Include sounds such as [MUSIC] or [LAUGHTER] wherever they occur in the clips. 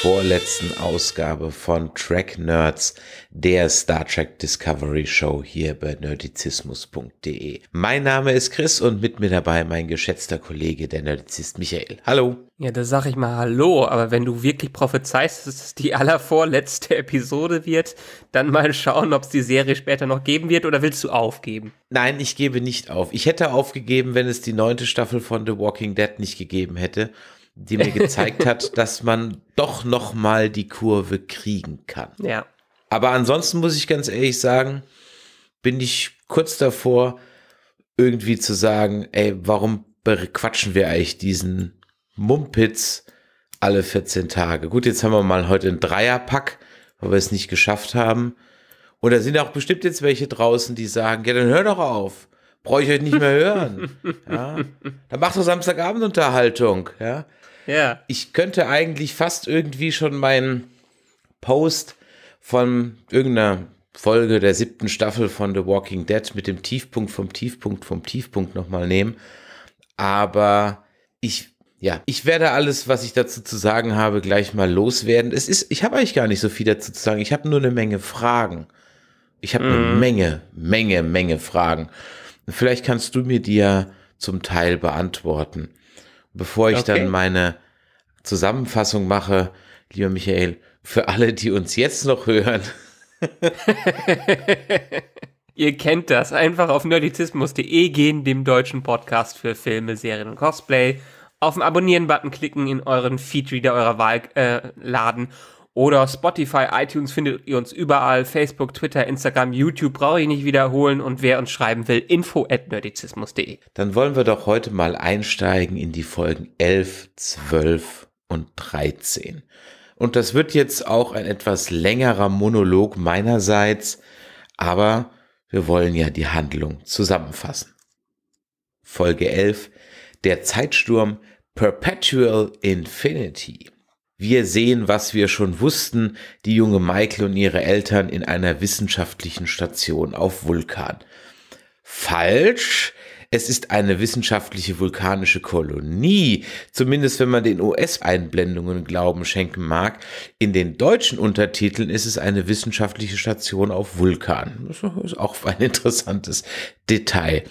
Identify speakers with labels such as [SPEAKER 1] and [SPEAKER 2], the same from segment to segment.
[SPEAKER 1] vorletzten Ausgabe von Track Nerds, der Star Trek Discovery Show hier bei nerdizismus.de. Mein Name ist Chris und mit mir dabei mein geschätzter Kollege, der Nerdizist Michael.
[SPEAKER 2] Hallo. Ja, da sag ich mal Hallo, aber wenn du wirklich prophezeist, dass es die allervorletzte Episode wird, dann mal schauen, ob es die Serie später noch geben wird oder willst du aufgeben? Nein, ich
[SPEAKER 1] gebe nicht auf. Ich hätte aufgegeben, wenn es die neunte Staffel von The Walking Dead nicht gegeben hätte die mir gezeigt hat, [LAUGHS] dass man doch noch mal die Kurve kriegen kann. Ja. Aber ansonsten muss ich ganz ehrlich sagen, bin ich kurz davor, irgendwie zu sagen, ey, warum quatschen wir eigentlich diesen Mumpitz alle 14 Tage? Gut, jetzt haben wir mal heute einen Dreierpack, weil wir es nicht geschafft haben. Und da sind auch bestimmt jetzt welche draußen, die sagen, ja, dann hör doch auf. Brauche ich euch nicht mehr hören. [LAUGHS] Ja? Dann macht doch Samstagabendunterhaltung. Ja? Ja. Ich könnte eigentlich fast irgendwie schon meinen Post von irgendeiner Folge der siebten Staffel von The Walking Dead mit dem Tiefpunkt vom Tiefpunkt vom Tiefpunkt nochmal nehmen. Aber ich, ja, ich werde alles, was ich dazu zu sagen habe, gleich mal loswerden. Es ist, ich habe eigentlich gar nicht so viel dazu zu sagen. Ich habe nur eine Menge Fragen. Ich habe mm. eine mhm. Menge, Menge, Menge Fragen. Vielleicht kannst du mir die ja zum Teil beantworten bevor ich okay. dann meine Zusammenfassung mache, lieber Michael, für alle, die uns jetzt noch hören.
[SPEAKER 2] [LAUGHS] Ihr kennt das. Einfach auf nerdizismus.de gehen, dem deutschen Podcast für Filme, Serien und Cosplay. Auf den Abonnieren-Button klicken, in euren Feed Feedreader eurer Wahl äh, laden oder Spotify, iTunes findet ihr uns überall, Facebook, Twitter, Instagram, YouTube brauche ich nicht wiederholen und wer uns schreiben will, info at nerdizismus.de.
[SPEAKER 1] Dann wollen wir doch heute mal einsteigen in die Folgen 11, 12 und 13. Und das wird jetzt auch ein etwas längerer Monolog meinerseits, aber wir wollen ja die Handlung zusammenfassen. Folge 11, der Zeitsturm Perpetual Infinity. Wir sehen, was wir schon wussten, die junge Michael und ihre Eltern in einer wissenschaftlichen Station auf Vulkan. Falsch, es ist eine wissenschaftliche vulkanische Kolonie, zumindest wenn man den US-Einblendungen Glauben schenken mag. In den deutschen Untertiteln ist es eine wissenschaftliche Station auf Vulkan. Das ist auch ein interessantes Detail.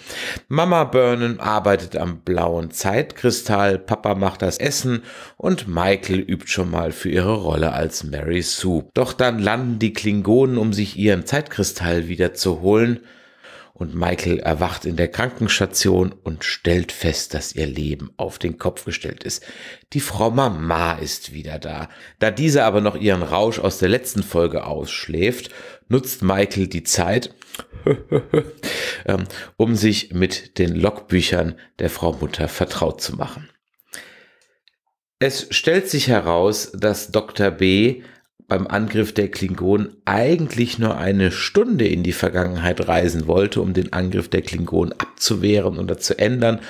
[SPEAKER 1] Mama Burnham arbeitet am blauen Zeitkristall, Papa macht das Essen und Michael übt schon mal für ihre Rolle als Mary Sue. Doch dann landen die Klingonen, um sich ihren Zeitkristall wiederzuholen und Michael erwacht in der Krankenstation und stellt fest, dass ihr Leben auf den Kopf gestellt ist. Die Frau Mama ist wieder da. Da diese aber noch ihren Rausch aus der letzten Folge ausschläft, nutzt Michael die Zeit, [LAUGHS] ähm, um sich mit den Logbüchern der Frau Mutter vertraut zu machen. Es stellt sich heraus, dass Dr. B beim Angriff der Klingonen eigentlich nur eine Stunde in die Vergangenheit reisen wollte, um den Angriff der Klingonen abzuwehren oder zu ändern.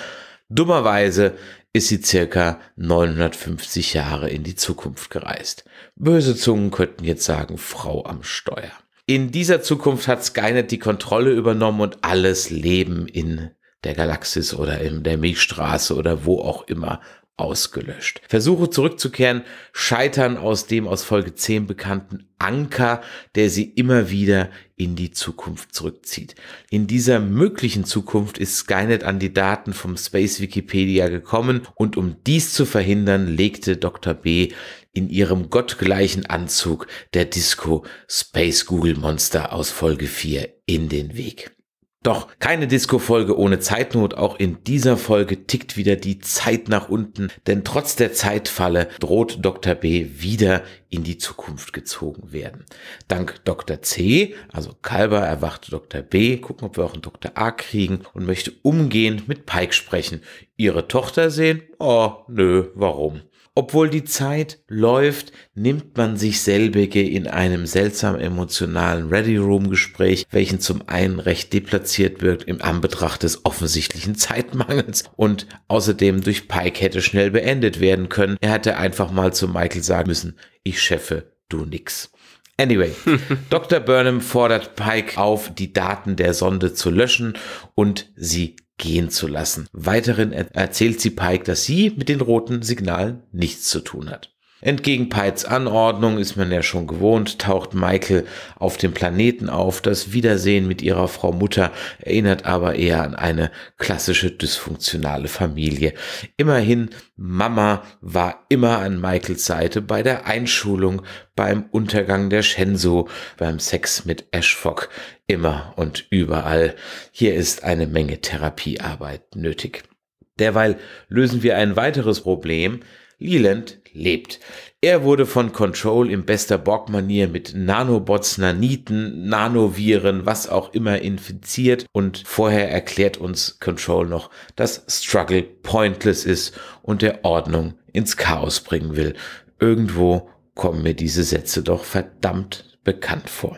[SPEAKER 1] Dummerweise ist sie circa 950 Jahre in die Zukunft gereist. Böse Zungen könnten jetzt sagen, Frau am Steuer. In dieser Zukunft hat Skynet die Kontrolle übernommen und alles Leben in der Galaxis oder in der Milchstraße oder wo auch immer ausgelöscht. Versuche zurückzukehren scheitern aus dem aus Folge 10 bekannten Anker, der sie immer wieder in die Zukunft zurückzieht. In dieser möglichen Zukunft ist Skynet an die Daten vom Space Wikipedia gekommen und um dies zu verhindern, legte Dr. B in ihrem gottgleichen Anzug der Disco Space Google Monster aus Folge 4 in den Weg. Doch keine Disco-Folge ohne Zeitnot. Auch in dieser Folge tickt wieder die Zeit nach unten, denn trotz der Zeitfalle droht Dr. B wieder in die Zukunft gezogen werden. Dank Dr. C, also Kalber, erwacht Dr. B, gucken, ob wir auch einen Dr. A kriegen und möchte umgehend mit Pike sprechen. Ihre Tochter sehen? Oh, nö, warum? Obwohl die Zeit läuft, nimmt man sich selbige in einem seltsam emotionalen Ready Room Gespräch, welchen zum einen recht deplatziert wirkt im Anbetracht des offensichtlichen Zeitmangels und außerdem durch Pike hätte schnell beendet werden können. Er hätte einfach mal zu Michael sagen müssen, ich cheffe, du nix. Anyway, [LAUGHS] Dr. Burnham fordert Pike auf, die Daten der Sonde zu löschen und sie gehen zu lassen. Weiterhin erzählt sie Pike, dass sie mit den roten Signalen nichts zu tun hat. Entgegen Peits Anordnung ist man ja schon gewohnt, taucht Michael auf dem Planeten auf. Das Wiedersehen mit ihrer Frau Mutter erinnert aber eher an eine klassische dysfunktionale Familie. Immerhin, Mama war immer an Michaels Seite bei der Einschulung, beim Untergang der Shenzo, beim Sex mit Ashfog, immer und überall. Hier ist eine Menge Therapiearbeit nötig. Derweil lösen wir ein weiteres Problem. Leland lebt. Er wurde von Control im bester Borg-Manier mit Nanobots, Naniten, Nanoviren, was auch immer infiziert und vorher erklärt uns Control noch, dass Struggle pointless ist und der Ordnung ins Chaos bringen will. Irgendwo kommen mir diese Sätze doch verdammt bekannt vor.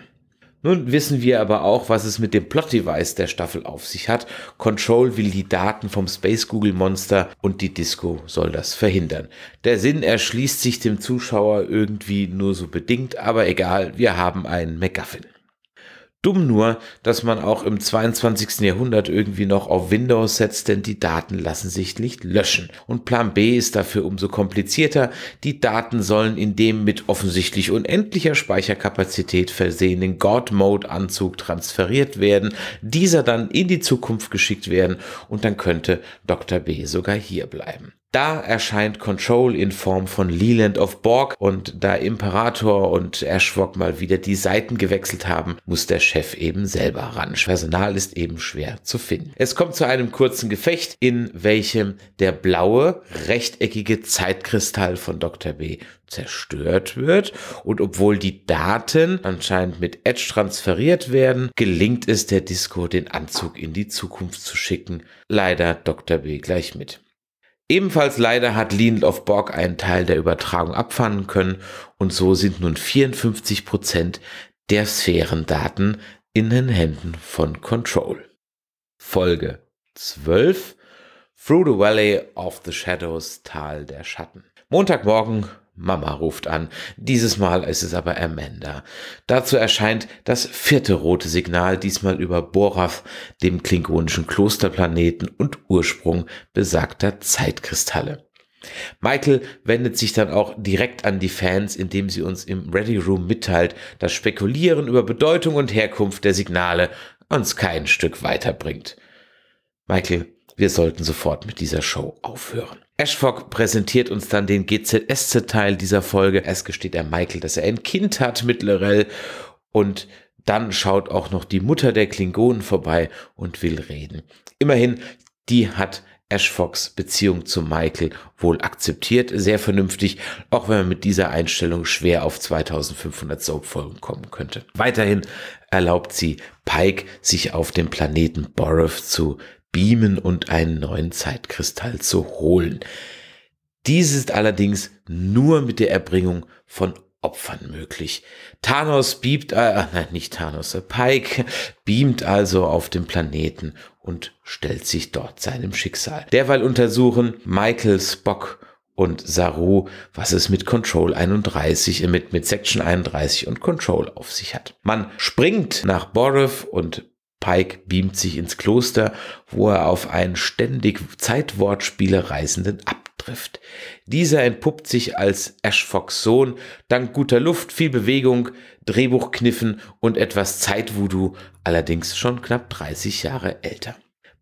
[SPEAKER 1] Nun wissen wir aber auch, was es mit dem Plot-Device der Staffel auf sich hat. Control will die Daten vom Space Google Monster und die Disco soll das verhindern. Der Sinn erschließt sich dem Zuschauer irgendwie nur so bedingt, aber egal, wir haben einen MacGuffin dumm nur, dass man auch im 22. Jahrhundert irgendwie noch auf Windows setzt, denn die Daten lassen sich nicht löschen. Und Plan B ist dafür umso komplizierter. Die Daten sollen in dem mit offensichtlich unendlicher Speicherkapazität versehenen God-Mode-Anzug transferiert werden, dieser dann in die Zukunft geschickt werden und dann könnte Dr. B sogar hier bleiben. Da erscheint Control in Form von Leland of Borg und da Imperator und Ashwok mal wieder die Seiten gewechselt haben, muss der Chef eben selber ran. Personal ist eben schwer zu finden. Es kommt zu einem kurzen Gefecht, in welchem der blaue, rechteckige Zeitkristall von Dr. B zerstört wird und obwohl die Daten anscheinend mit Edge transferiert werden, gelingt es der Disco, den Anzug in die Zukunft zu schicken. Leider Dr. B gleich mit. Ebenfalls leider hat Lindelof Borg einen Teil der Übertragung abfangen können und so sind nun 54 Prozent der Sphärendaten in den Händen von Control. Folge 12 Through the Valley of the Shadows Tal der Schatten. Montagmorgen Mama ruft an. Dieses Mal ist es aber Amanda. Dazu erscheint das vierte rote Signal, diesmal über Borath, dem klingonischen Klosterplaneten und Ursprung besagter Zeitkristalle. Michael wendet sich dann auch direkt an die Fans, indem sie uns im Ready Room mitteilt, dass Spekulieren über Bedeutung und Herkunft der Signale uns kein Stück weiterbringt. Michael wir sollten sofort mit dieser Show aufhören. Ashfog präsentiert uns dann den GZSZ-Teil dieser Folge. Erst gesteht er Michael, dass er ein Kind hat mit Lorel und dann schaut auch noch die Mutter der Klingonen vorbei und will reden. Immerhin, die hat Ashfox Beziehung zu Michael wohl akzeptiert, sehr vernünftig, auch wenn man mit dieser Einstellung schwer auf 2500 Soap-Folgen kommen könnte. Weiterhin erlaubt sie Pike, sich auf dem Planeten Borough zu beamen und einen neuen Zeitkristall zu holen. Dies ist allerdings nur mit der Erbringung von Opfern möglich. Thanos beamt, äh, ah, nein, nicht Thanos, äh, Pike beamt also auf dem Planeten und stellt sich dort seinem Schicksal. Derweil untersuchen Michael Spock und Saru, was es mit Control 31, äh, mit, mit Section 31 und Control auf sich hat. Man springt nach Borough und Pike beamt sich ins Kloster, wo er auf einen ständig Zeitwortspiele reisenden abtrifft. Dieser entpuppt sich als Ash Fox Sohn, dank guter Luft, viel Bewegung, Drehbuchkniffen und etwas Zeitvoodoo, allerdings schon knapp 30 Jahre älter.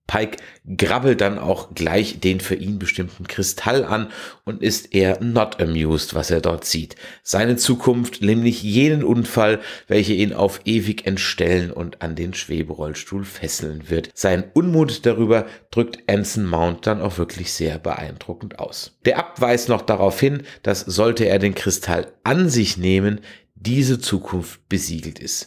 [SPEAKER 1] Pike grabbelt dann auch gleich den für ihn bestimmten Kristall an und ist eher not amused, was er dort sieht. Seine Zukunft, nämlich jenen Unfall, welcher ihn auf ewig entstellen und an den Schweberollstuhl fesseln wird. Sein Unmut darüber drückt Anson Mount dann auch wirklich sehr beeindruckend aus. Der Abweis noch darauf hin, dass sollte er den Kristall an sich nehmen, diese Zukunft besiegelt ist.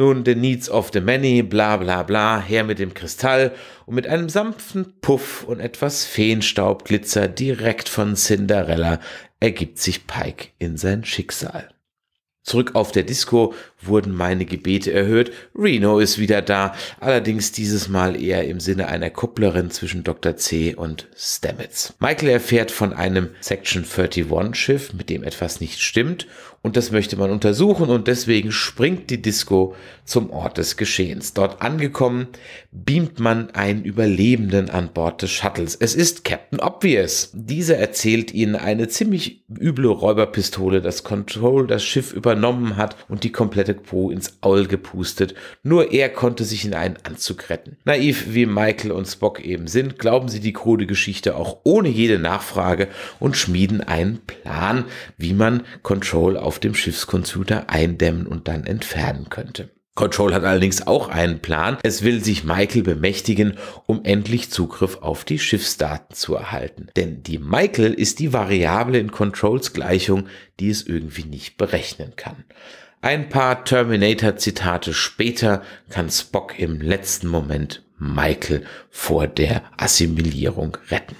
[SPEAKER 1] Nun, the needs of the many, bla bla bla, her mit dem Kristall und mit einem sanften Puff und etwas Feenstaubglitzer direkt von Cinderella ergibt sich Pike in sein Schicksal. Zurück auf der Disco wurden meine Gebete erhört. Reno ist wieder da, allerdings dieses Mal eher im Sinne einer Kupplerin zwischen Dr. C. und Stamets. Michael erfährt von einem Section 31 Schiff, mit dem etwas nicht stimmt und das möchte man untersuchen und deswegen springt die Disco zum Ort des Geschehens. Dort angekommen, beamt man einen Überlebenden an Bord des Shuttles. Es ist Captain Obvious. Dieser erzählt ihnen eine ziemlich üble Räuberpistole, das Control das Schiff übernommen hat und die komplette Crew ins Aul gepustet. Nur er konnte sich in einen Anzug retten. Naiv wie Michael und Spock eben sind, glauben sie die krude Geschichte auch ohne jede Nachfrage und schmieden einen Plan, wie man Control auf auf dem Schiffscomputer eindämmen und dann entfernen könnte. Control hat allerdings auch einen Plan. Es will sich Michael bemächtigen, um endlich Zugriff auf die Schiffsdaten zu erhalten. Denn die Michael ist die Variable in Controls Gleichung, die es irgendwie nicht berechnen kann. Ein paar Terminator-Zitate später kann Spock im letzten Moment Michael vor der Assimilierung retten.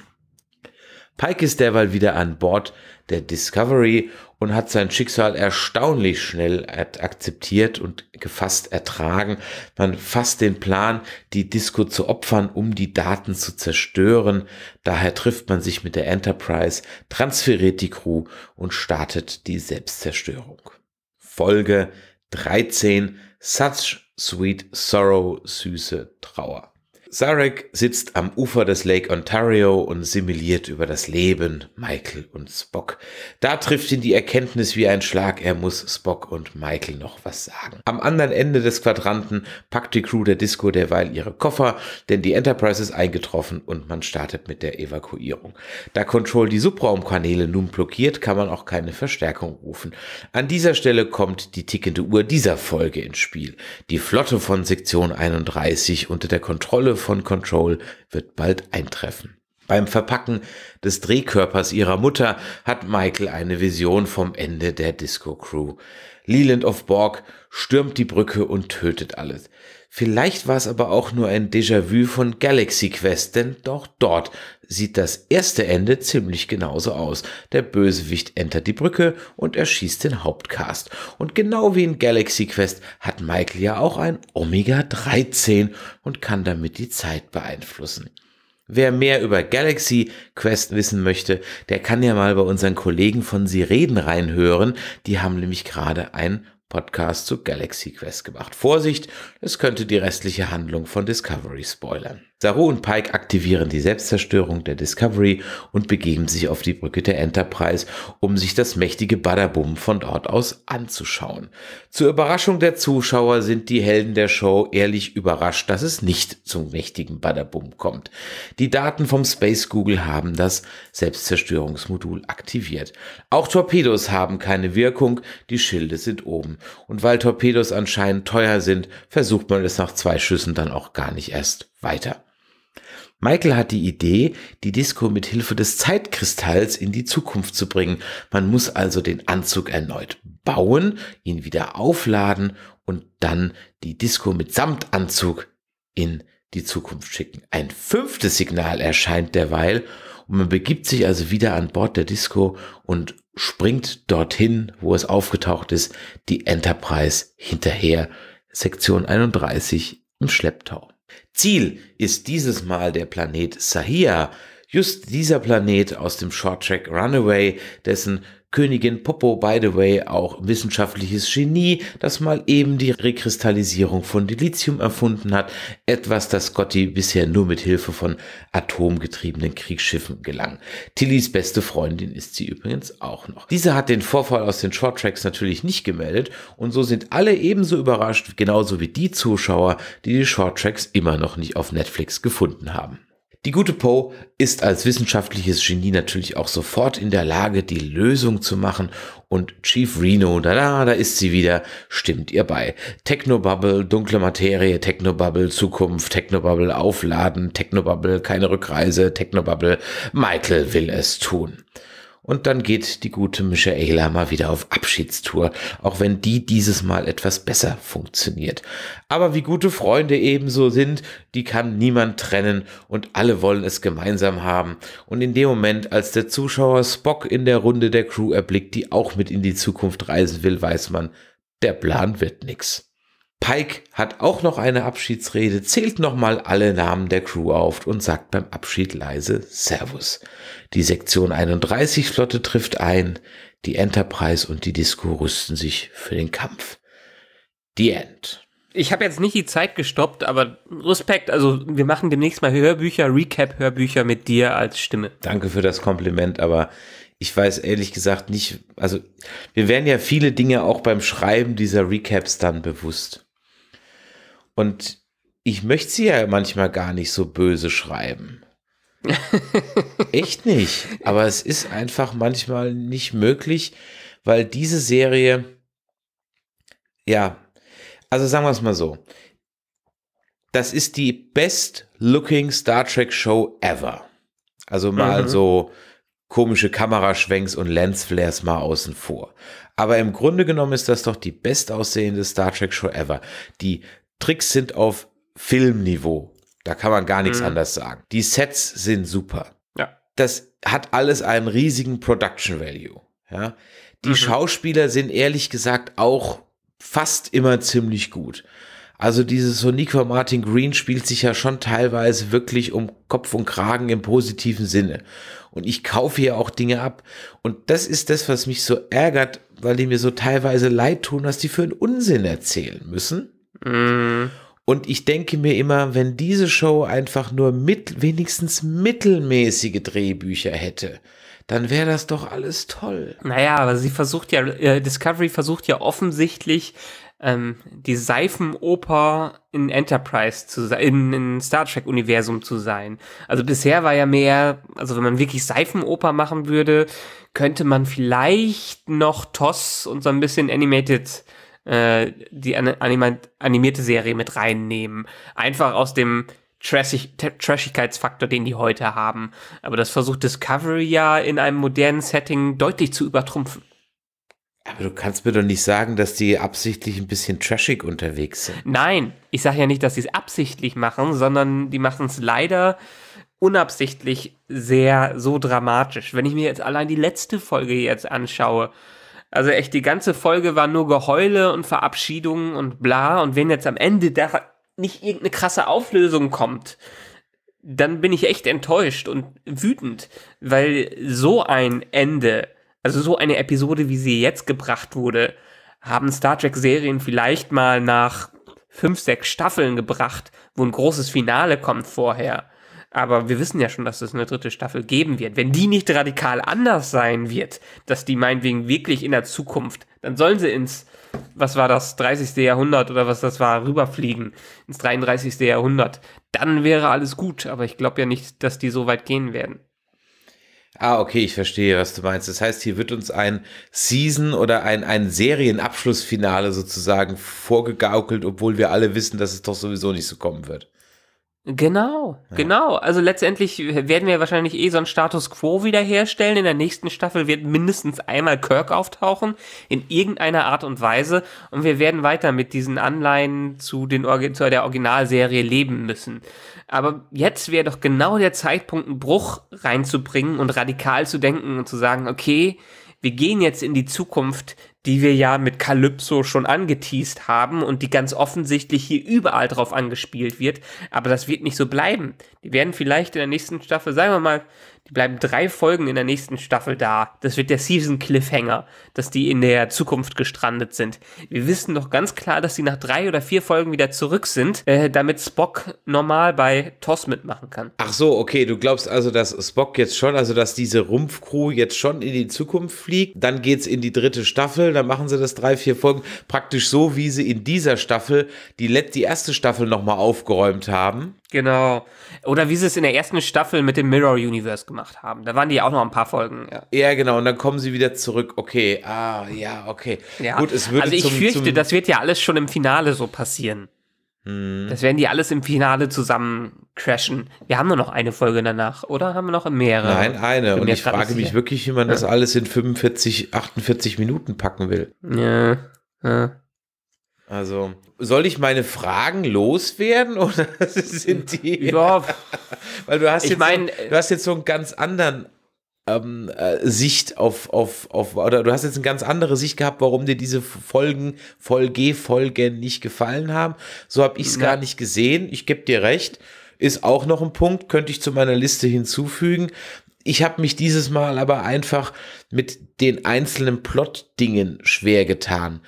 [SPEAKER 1] Pike ist derweil wieder an Bord der Discovery und hat sein Schicksal erstaunlich schnell akzeptiert und gefasst ertragen. Man fasst den Plan, die Disco zu opfern, um die Daten zu zerstören. Daher trifft man sich mit der Enterprise, transferiert die Crew und startet die Selbstzerstörung. Folge 13 Such Sweet Sorrow, süße Trauer. Sarek sitzt am Ufer des Lake Ontario und simuliert über das Leben Michael und Spock. Da trifft ihn die Erkenntnis wie ein Schlag, er muss Spock und Michael noch was sagen. Am anderen Ende des Quadranten packt die Crew der Disco derweil ihre Koffer, denn die Enterprise ist eingetroffen und man startet mit der Evakuierung. Da Control die Subraumkanäle nun blockiert, kann man auch keine Verstärkung rufen. An dieser Stelle kommt die tickende Uhr dieser Folge ins Spiel. Die Flotte von Sektion 31 unter der Kontrolle von Control wird bald eintreffen. Beim Verpacken des Drehkörpers ihrer Mutter hat Michael eine Vision vom Ende der Disco Crew. Leland of Borg stürmt die Brücke und tötet alles. Vielleicht war es aber auch nur ein Déjà-vu von Galaxy Quest, denn doch dort sieht das erste Ende ziemlich genauso aus. Der Bösewicht entert die Brücke und erschießt den Hauptcast. Und genau wie in Galaxy Quest hat Michael ja auch ein Omega-13 und kann damit die Zeit beeinflussen. Wer mehr über Galaxy Quest wissen möchte, der kann ja mal bei unseren Kollegen von Sie reden reinhören. Die haben nämlich gerade einen Podcast zu Galaxy Quest gemacht. Vorsicht, es könnte die restliche Handlung von Discovery spoilern. Saru und Pike aktivieren die Selbstzerstörung der Discovery und begeben sich auf die Brücke der Enterprise, um sich das mächtige Badabum von dort aus anzuschauen. Zur Überraschung der Zuschauer sind die Helden der Show ehrlich überrascht, dass es nicht zum mächtigen Badabum kommt. Die Daten vom Space Google haben das Selbstzerstörungsmodul aktiviert. Auch Torpedos haben keine Wirkung, die Schilde sind oben. Und weil Torpedos anscheinend teuer sind, versucht man es nach zwei Schüssen dann auch gar nicht erst weiter. Michael hat die Idee, die Disco mit Hilfe des Zeitkristalls in die Zukunft zu bringen. Man muss also den Anzug erneut bauen, ihn wieder aufladen und dann die Disco mit Samtanzug in die Zukunft schicken. Ein fünftes Signal erscheint derweil und man begibt sich also wieder an Bord der Disco und springt dorthin, wo es aufgetaucht ist, die Enterprise hinterher. Sektion 31 im Schlepptau. Ziel ist dieses Mal der Planet Sahia, just dieser Planet aus dem Short Track Runaway, dessen Königin Popo, by the way, auch wissenschaftliches Genie, das mal eben die Rekristallisierung von Dilithium erfunden hat, etwas, das Scotty bisher nur mit Hilfe von atomgetriebenen Kriegsschiffen gelang. Tillys beste Freundin ist sie übrigens auch noch. Diese hat den Vorfall aus den Short Tracks natürlich nicht gemeldet und so sind alle ebenso überrascht, genauso wie die Zuschauer, die die Short Tracks immer noch nicht auf Netflix gefunden haben. Die gute Poe ist als wissenschaftliches Genie natürlich auch sofort in der Lage, die Lösung zu machen und Chief Reno, da, da, da ist sie wieder, stimmt ihr bei. Technobubble, dunkle Materie, Technobubble, Zukunft, Technobubble, Aufladen, Technobubble, keine Rückreise, Technobubble, Michael will es tun. Und dann geht die gute Michaela mal wieder auf Abschiedstour, auch wenn die dieses Mal etwas besser funktioniert. Aber wie gute Freunde ebenso sind, die kann niemand trennen und alle wollen es gemeinsam haben. Und in dem Moment, als der Zuschauer Spock in der Runde der Crew erblickt, die auch mit in die Zukunft reisen will, weiß man, der Plan wird nix. Pike hat auch noch eine Abschiedsrede, zählt nochmal alle Namen der Crew auf und sagt beim Abschied leise Servus. Die Sektion 31 Flotte trifft ein, die Enterprise und die Disco rüsten sich für den Kampf. The
[SPEAKER 2] End. Ich habe jetzt nicht die Zeit gestoppt, aber Respekt, also wir machen demnächst mal Hörbücher, Recap-Hörbücher mit dir als Stimme. Danke für das Kompliment, aber ich weiß ehrlich
[SPEAKER 1] gesagt nicht, also wir werden ja viele Dinge auch beim Schreiben dieser Recaps dann bewusst. Und ich möchte sie ja manchmal gar nicht so böse schreiben. [LAUGHS] Echt nicht. Aber es ist einfach manchmal nicht möglich, weil diese Serie, ja, also sagen wir es mal so. Das ist die best looking Star Trek Show ever. Also mal mhm. so komische Kameraschwenks und Lensflares mal außen vor. Aber im Grunde genommen ist das doch die bestaussehende Star Trek Show ever. Die Tricks sind auf Filmniveau. Da kann man gar nichts mhm. anders sagen. Die Sets sind super. Ja. Das hat alles einen riesigen Production Value. Ja. Die mhm. Schauspieler sind ehrlich gesagt auch fast immer ziemlich gut. Also dieses Soniqua Martin Green spielt sich ja schon teilweise wirklich um Kopf und Kragen im positiven Sinne. Und ich kaufe ja auch Dinge ab. Und das ist das, was mich so ärgert, weil die mir so teilweise leid tun, was die für einen Unsinn erzählen müssen. Mhm. Und ich denke mir immer, wenn diese Show einfach nur mit,
[SPEAKER 2] wenigstens mittelmäßige Drehbücher hätte, dann wäre das doch alles toll. Naja, aber sie versucht ja, äh, Discovery versucht ja offensichtlich, ähm, die Seifenoper in Enterprise zu sein, in, Star Trek-Universum zu sein. Also bisher war ja mehr, also wenn man wirklich Seifenoper machen würde, könnte man vielleicht noch TOS und so ein bisschen Animated äh, die anima animierte Serie mit reinnehmen. Einfach aus dem Trashigkeitsfaktor, den die heute haben. Aber das versucht Discovery ja in einem modernen Setting deutlich zu übertrumpfen.
[SPEAKER 1] Aber du kannst mir doch nicht sagen, dass die absichtlich ein bisschen trashig unterwegs sind.
[SPEAKER 2] Nein, ich sage ja nicht, dass sie es absichtlich machen, sondern die machen es leider unabsichtlich sehr so dramatisch. Wenn ich mir jetzt allein die letzte Folge jetzt anschaue, also echt, die ganze Folge war nur Geheule und Verabschiedungen und bla. Und wenn jetzt am Ende da nicht irgendeine krasse Auflösung kommt, dann bin ich echt enttäuscht und wütend, weil so ein Ende, also so eine Episode, wie sie jetzt gebracht wurde, haben Star Trek-Serien vielleicht mal nach fünf, sechs Staffeln gebracht, wo ein großes Finale kommt vorher. Aber wir wissen ja schon, dass es eine dritte Staffel geben wird. Wenn die nicht radikal anders sein wird, dass die meinetwegen wirklich in der Zukunft, dann sollen sie ins, was war das, 30. Jahrhundert oder was das war, rüberfliegen, ins 33. Jahrhundert. Dann wäre alles gut, aber ich glaube ja nicht, dass die so weit gehen werden.
[SPEAKER 1] Ah, okay, ich verstehe, was du meinst. Das heißt, hier wird uns ein Season oder ein, ein Serienabschlussfinale sozusagen vorgegaukelt, obwohl wir alle wissen, dass es doch sowieso nicht so kommen wird.
[SPEAKER 2] Genau, ja. genau. Also letztendlich werden wir wahrscheinlich eh so einen Status quo wiederherstellen. In der nächsten Staffel wird mindestens einmal Kirk auftauchen, in irgendeiner Art und Weise. Und wir werden weiter mit diesen Anleihen zu, den Orgi zu der Originalserie leben müssen. Aber jetzt wäre doch genau der Zeitpunkt, einen Bruch reinzubringen und radikal zu denken und zu sagen, okay, wir gehen jetzt in die Zukunft, die wir ja mit Calypso schon angeteased haben und die ganz offensichtlich hier überall drauf angespielt wird. Aber das wird nicht so bleiben. Die werden vielleicht in der nächsten Staffel, sagen wir mal, die bleiben drei Folgen in der nächsten Staffel da. Das wird der Season Cliffhanger, dass die in der Zukunft gestrandet sind. Wir wissen doch ganz klar, dass sie nach drei oder vier Folgen wieder zurück sind, äh, damit Spock normal bei TOS mitmachen kann. Ach so,
[SPEAKER 1] okay. Du glaubst also, dass Spock jetzt schon, also dass diese Rumpfcrew jetzt schon in die Zukunft fliegt. Dann geht's in die dritte Staffel. Dann machen sie das drei, vier Folgen. Praktisch so, wie sie in dieser Staffel
[SPEAKER 2] die, Let die erste Staffel nochmal aufgeräumt haben. Genau. Oder wie sie es in der ersten Staffel mit dem Mirror Universe gemacht haben. Da waren die auch noch ein paar Folgen. Ja, ja genau. Und dann kommen sie wieder zurück. Okay. Ah, ja, okay. Ja. Gut, es würde Also ich zum, fürchte, zum das wird ja alles schon im Finale so passieren. Hm. Das werden die alles im Finale zusammen crashen. Wir haben nur noch eine Folge danach, oder? Haben wir noch mehrere? Nein, eine. Und ich frage mich wirklich, wie man ja. das
[SPEAKER 1] alles in 45, 48 Minuten packen will.
[SPEAKER 2] Ja. ja.
[SPEAKER 1] Also, soll ich meine Fragen loswerden [LAUGHS] oder sind die? Ja. [LAUGHS] Weil du hast, ich jetzt mein, so, du hast jetzt so einen ganz anderen ähm, äh, Sicht auf, auf, auf, oder du hast jetzt eine ganz andere Sicht gehabt, warum dir diese Folgen, Folge, Folgen nicht gefallen haben. So habe ich es gar nicht gesehen. Ich gebe dir recht. Ist auch noch ein Punkt, könnte ich zu meiner Liste hinzufügen. Ich habe mich dieses Mal aber einfach mit den einzelnen Plot-Dingen schwer getan.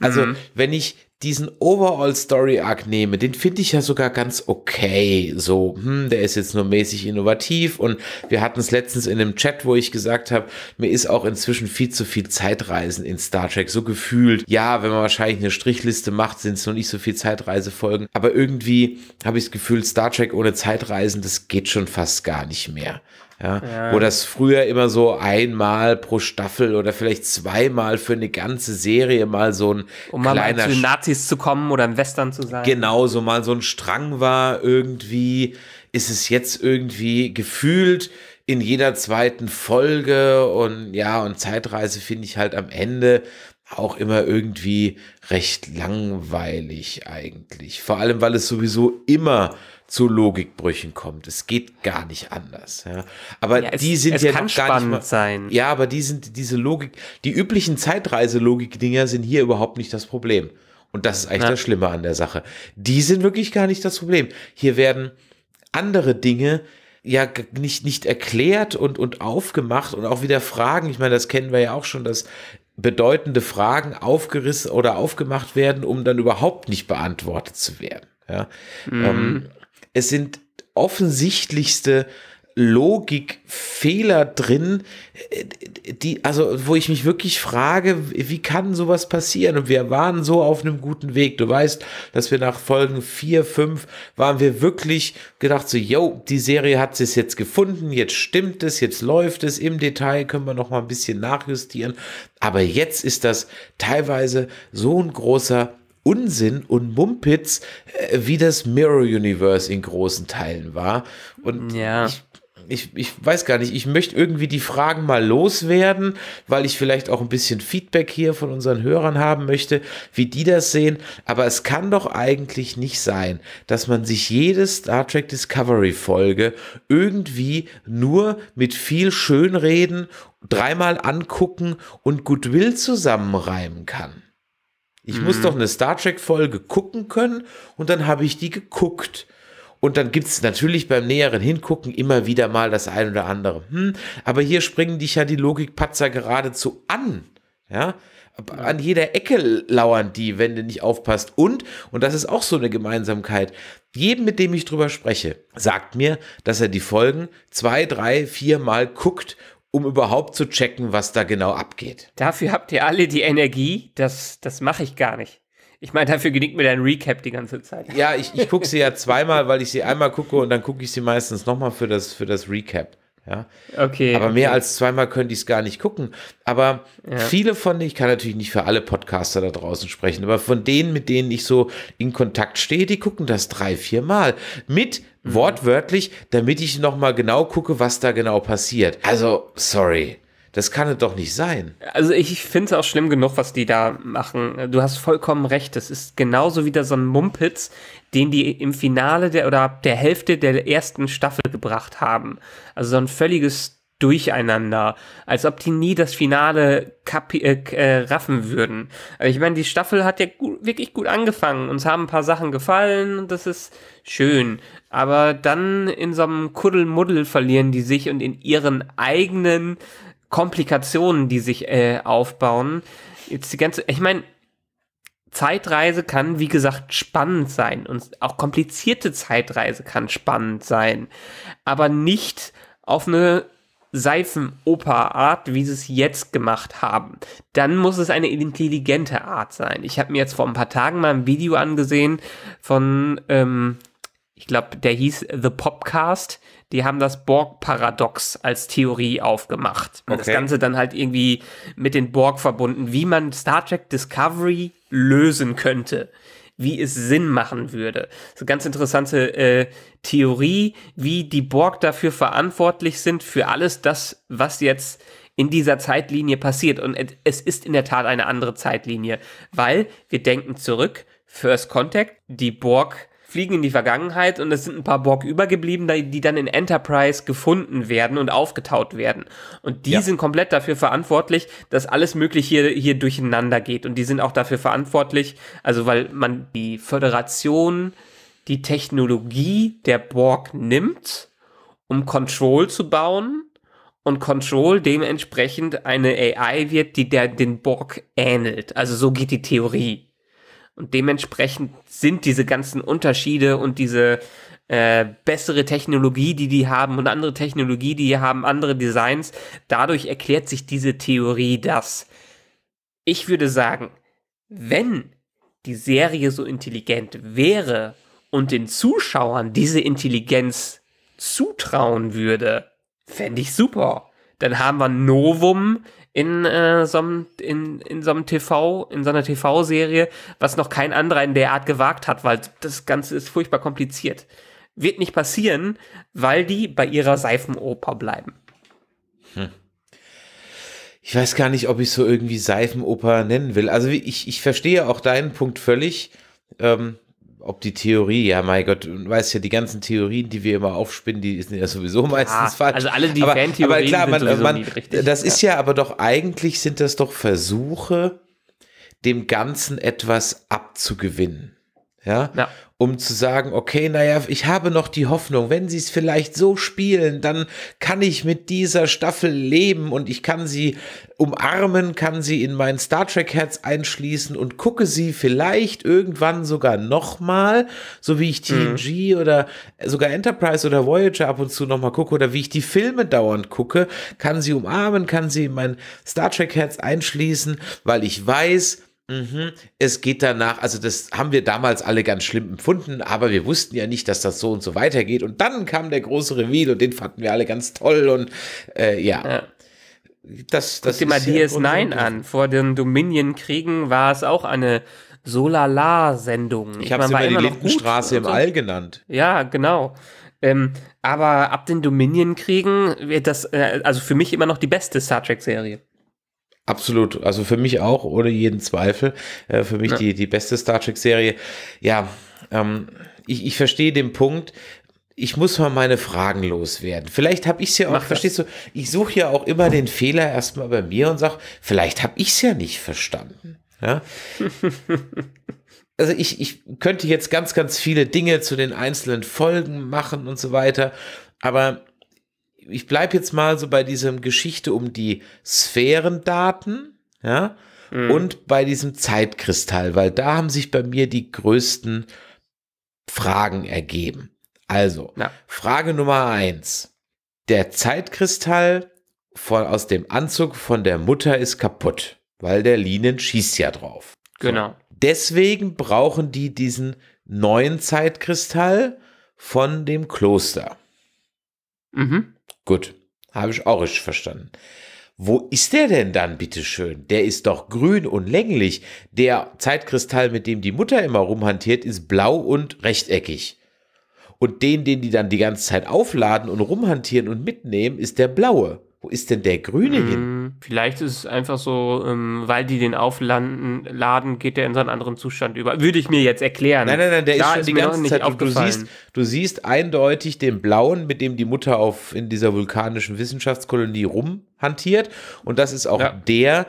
[SPEAKER 1] Also, mhm. wenn ich diesen Overall Story Arc nehme, den finde ich ja sogar ganz okay. So, hm, der ist jetzt nur mäßig innovativ und wir hatten es letztens in einem Chat, wo ich gesagt habe, mir ist auch inzwischen viel zu viel Zeitreisen in Star Trek so gefühlt. Ja, wenn man wahrscheinlich eine Strichliste macht, sind es noch nicht so viel Zeitreisefolgen, aber irgendwie habe ich das Gefühl, Star Trek ohne Zeitreisen, das geht schon fast gar nicht mehr. Ja, Wo das früher immer so einmal pro Staffel oder vielleicht zweimal für eine ganze Serie mal so ein um kleiner mal zu den
[SPEAKER 2] Nazis zu kommen oder ein Western zu sein. Genau,
[SPEAKER 1] so mal so ein Strang war irgendwie, ist es jetzt irgendwie gefühlt in jeder zweiten Folge und ja, und Zeitreise finde ich halt am Ende auch immer irgendwie recht langweilig eigentlich. Vor allem, weil es sowieso immer zu Logikbrüchen kommt. Es geht gar nicht anders. Ja. Aber ja, es, die sind ja noch gar nicht mal, sein. Ja, aber die sind diese Logik, die üblichen Zeitreise-Logik-Dinger sind hier überhaupt nicht das Problem. Und das ist eigentlich Na. das Schlimme an der Sache. Die sind wirklich gar nicht das Problem. Hier werden andere Dinge ja nicht, nicht erklärt und, und aufgemacht und auch wieder Fragen. Ich meine, das kennen wir ja auch schon, dass bedeutende Fragen aufgerissen oder aufgemacht werden, um dann überhaupt nicht beantwortet zu werden. Ja. Mhm. Ähm, es sind offensichtlichste Logikfehler drin, die, also wo ich mich wirklich frage, wie kann sowas passieren? Und wir waren so auf einem guten Weg. Du weißt, dass wir nach Folgen 4, 5 waren wir wirklich gedacht, so, yo, die Serie hat es jetzt gefunden, jetzt stimmt es, jetzt läuft es, im Detail können wir noch mal ein bisschen nachjustieren. Aber jetzt ist das teilweise so ein großer Unsinn und Mumpitz, äh, wie das Mirror Universe in großen Teilen war. Und ja. ich, ich, ich weiß gar nicht, ich möchte irgendwie die Fragen mal loswerden, weil ich vielleicht auch ein bisschen Feedback hier von unseren Hörern haben möchte, wie die das sehen. Aber es kann doch eigentlich nicht sein, dass man sich jede Star Trek Discovery Folge irgendwie nur mit viel Schönreden dreimal angucken und Goodwill zusammenreimen kann. Ich mhm. muss doch eine Star Trek-Folge gucken können und dann habe ich die geguckt. Und dann gibt es natürlich beim näheren Hingucken immer wieder mal das ein oder andere. Hm, aber hier springen dich ja die Logikpatzer geradezu an. Ja, an jeder Ecke lauern die, wenn du nicht aufpasst. Und, und das ist auch so eine Gemeinsamkeit, jedem, mit dem ich drüber spreche, sagt mir, dass er die Folgen zwei, drei, vier Mal guckt um überhaupt zu checken, was da genau abgeht.
[SPEAKER 2] Dafür habt ihr alle die Energie, das, das mache ich gar nicht. Ich meine, dafür genügt mir dein Recap die ganze Zeit.
[SPEAKER 1] Ja, ich, ich gucke sie ja zweimal, weil ich sie einmal gucke und dann gucke ich sie meistens nochmal für das, für das Recap. Ja? Okay. Aber mehr als zweimal können die es gar nicht gucken. Aber ja. viele von denen, ich kann natürlich nicht für alle Podcaster da draußen sprechen, aber von denen, mit denen ich so in Kontakt stehe, die gucken das drei, vier Mal. Mit mhm. wortwörtlich, damit ich nochmal genau gucke, was da genau passiert. Also, sorry. Das kann es doch nicht sein.
[SPEAKER 2] Also ich finde es auch schlimm genug, was die da machen. Du hast vollkommen recht. Das ist genauso wieder so ein Mumpitz, den die im Finale der oder ab der Hälfte der ersten Staffel gebracht haben. Also so ein völliges Durcheinander, als ob die nie das Finale kapi äh, äh raffen würden. Also ich meine, die Staffel hat ja gut, wirklich gut angefangen. Uns haben ein paar Sachen gefallen und das ist schön. Aber dann in so einem Kuddelmuddel verlieren die sich und in ihren eigenen Komplikationen, die sich äh, aufbauen. Jetzt die ganze, ich meine, Zeitreise kann, wie gesagt, spannend sein und auch komplizierte Zeitreise kann spannend sein, aber nicht auf eine Seifenoper-Art, wie sie es jetzt gemacht haben. Dann muss es eine intelligente Art sein. Ich habe mir jetzt vor ein paar Tagen mal ein Video angesehen von, ähm, ich glaube, der hieß The Popcast die haben das Borg-Paradox als Theorie aufgemacht. Und okay. das Ganze dann halt irgendwie mit den Borg verbunden, wie man Star Trek Discovery lösen könnte wie es Sinn machen würde. So ganz interessante äh, Theorie, wie die Borg dafür verantwortlich sind für alles das, was jetzt in dieser Zeitlinie passiert. Und es ist in der Tat eine andere Zeitlinie, weil wir denken zurück, First Contact, die Borg fliegen in die Vergangenheit und es sind ein paar Borg übergeblieben, die dann in Enterprise gefunden werden und aufgetaut werden. Und die ja. sind komplett dafür verantwortlich, dass alles möglich hier, hier durcheinander geht. Und die sind auch dafür verantwortlich, also weil man die Föderation die Technologie der Borg nimmt, um Control zu bauen und Control dementsprechend eine AI wird, die der den Borg ähnelt. Also so geht die Theorie. Und dementsprechend sind diese ganzen Unterschiede und diese äh, bessere Technologie, die die haben und andere Technologie, die die haben, andere Designs, dadurch erklärt sich diese Theorie, dass ich würde sagen, wenn die Serie so intelligent wäre und den Zuschauern diese Intelligenz zutrauen würde, fände ich super. Dann haben wir ein Novum in äh, so einem in, in so einem TV, in so einer TV-Serie, was noch kein anderer in der Art gewagt hat, weil das Ganze ist furchtbar kompliziert. Wird nicht passieren, weil die bei ihrer Seifenoper bleiben.
[SPEAKER 1] Hm. Ich weiß gar nicht, ob ich so irgendwie Seifenoper nennen will. Also ich, ich verstehe auch deinen Punkt völlig. Ähm, ob die Theorie, ja, mein Gott, du weißt ja, die ganzen Theorien, die wir immer aufspinnen, die sind ja sowieso meistens ah, falsch. Also alle die aber, Fantheorien aber klar, man, sind man, richtig. Das ja. ist ja aber doch, eigentlich sind das doch Versuche, dem Ganzen etwas abzugewinnen. Ja? ja um zu sagen, okay, naja, ich habe noch die Hoffnung, wenn sie es vielleicht so spielen, dann kann ich mit dieser Staffel leben und ich kann sie umarmen, kann sie in mein Star Trek-Herz einschließen und gucke sie vielleicht irgendwann sogar nochmal, so wie ich TNG mhm. oder sogar Enterprise oder Voyager ab und zu nochmal gucke oder wie ich die Filme dauernd gucke, kann sie umarmen, kann sie in mein Star Trek-Herz einschließen, weil ich weiß, Mhm. Es geht danach, also das haben wir damals alle ganz schlimm empfunden, aber wir wussten ja nicht, dass das so und so weitergeht. Und dann kam der große Reveal und
[SPEAKER 2] den fanden wir alle ganz toll und äh, ja. ja. Das, das Guck dir mal DS9 an. Vor den Dominion-Kriegen war es auch eine Solala-Sendung. Ich, habe es immer die Lindenstraße im All genannt. Ja, genau. Ähm, aber ab den Dominion-Kriegen wird das, äh, also für mich immer noch die beste Star Trek-Serie.
[SPEAKER 1] Absolut. Also für mich auch, ohne jeden Zweifel. Äh, für mich ja. die, die beste Star Trek-Serie. Ja, ähm, ich, ich verstehe den Punkt. Ich muss mal meine Fragen loswerden. Vielleicht habe ich es ja auch, Mach verstehst das. du, ich suche ja auch immer den Fehler erstmal bei mir und sage, vielleicht habe ich es ja nicht verstanden. Ja? [LAUGHS] also ich, ich könnte jetzt ganz, ganz viele Dinge zu den einzelnen Folgen machen und so weiter, aber ich bleibe jetzt mal so bei diesem Geschichte um die Sphärendaten, ja, mhm. und bei diesem Zeitkristall, weil da haben sich bei mir die größten Fragen ergeben. Also, ja. Frage Nummer eins. Der Zeitkristall von, aus dem Anzug von der Mutter ist kaputt, weil der Linen schießt ja drauf. Genau. So. Deswegen brauchen die diesen neuen Zeitkristall von dem Kloster. Mhm. Gut, habe ich auch richtig verstanden. Wo ist der denn dann, bitteschön? Der ist doch grün und länglich. Der Zeitkristall, mit dem die Mutter immer rumhantiert, ist blau und rechteckig. Und den, den die dann die ganze Zeit aufladen und rumhantieren und mitnehmen, ist der blaue. Wo ist denn der Grüne hm, hin?
[SPEAKER 2] Vielleicht ist es einfach so, ähm, weil die den aufladen, laden, geht der in seinen anderen Zustand über. Würde ich mir jetzt erklären. Nein, nein, nein, der da ist schon ist die ganze Zeit. auf. Du siehst,
[SPEAKER 1] du siehst eindeutig den blauen, mit dem die Mutter auf, in dieser vulkanischen Wissenschaftskolonie rumhantiert. Und das ist auch ja. der,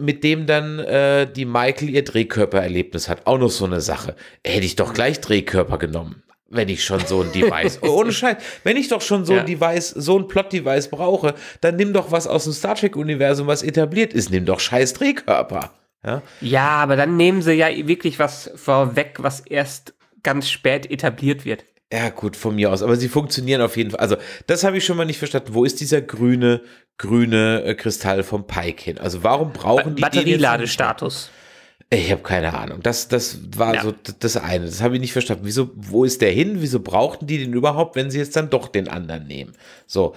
[SPEAKER 1] mit dem dann äh, die Michael ihr Drehkörpererlebnis hat. Auch noch so eine Sache. Hätte ich doch gleich Drehkörper genommen wenn ich schon so ein Device, oh, ohne Scheiß, wenn ich doch schon so ja. ein Device, so ein Plot-Device brauche, dann nimm doch was aus dem Star Trek-Universum, was etabliert ist, nimm doch scheiß Drehkörper. Ja?
[SPEAKER 2] ja, aber dann nehmen sie ja wirklich was vorweg, was erst ganz spät etabliert wird.
[SPEAKER 1] Ja, gut, von mir aus. Aber sie funktionieren auf jeden Fall. Also, das habe ich schon mal nicht verstanden. Wo ist dieser grüne, grüne äh, Kristall vom Pike hin? Also, warum brauchen ba die Batterieladestatus? Ich habe keine Ahnung. Das, das war ja. so das eine. Das habe ich nicht verstanden. Wieso, wo ist der hin? Wieso brauchten die den überhaupt, wenn sie jetzt dann doch den anderen nehmen? So.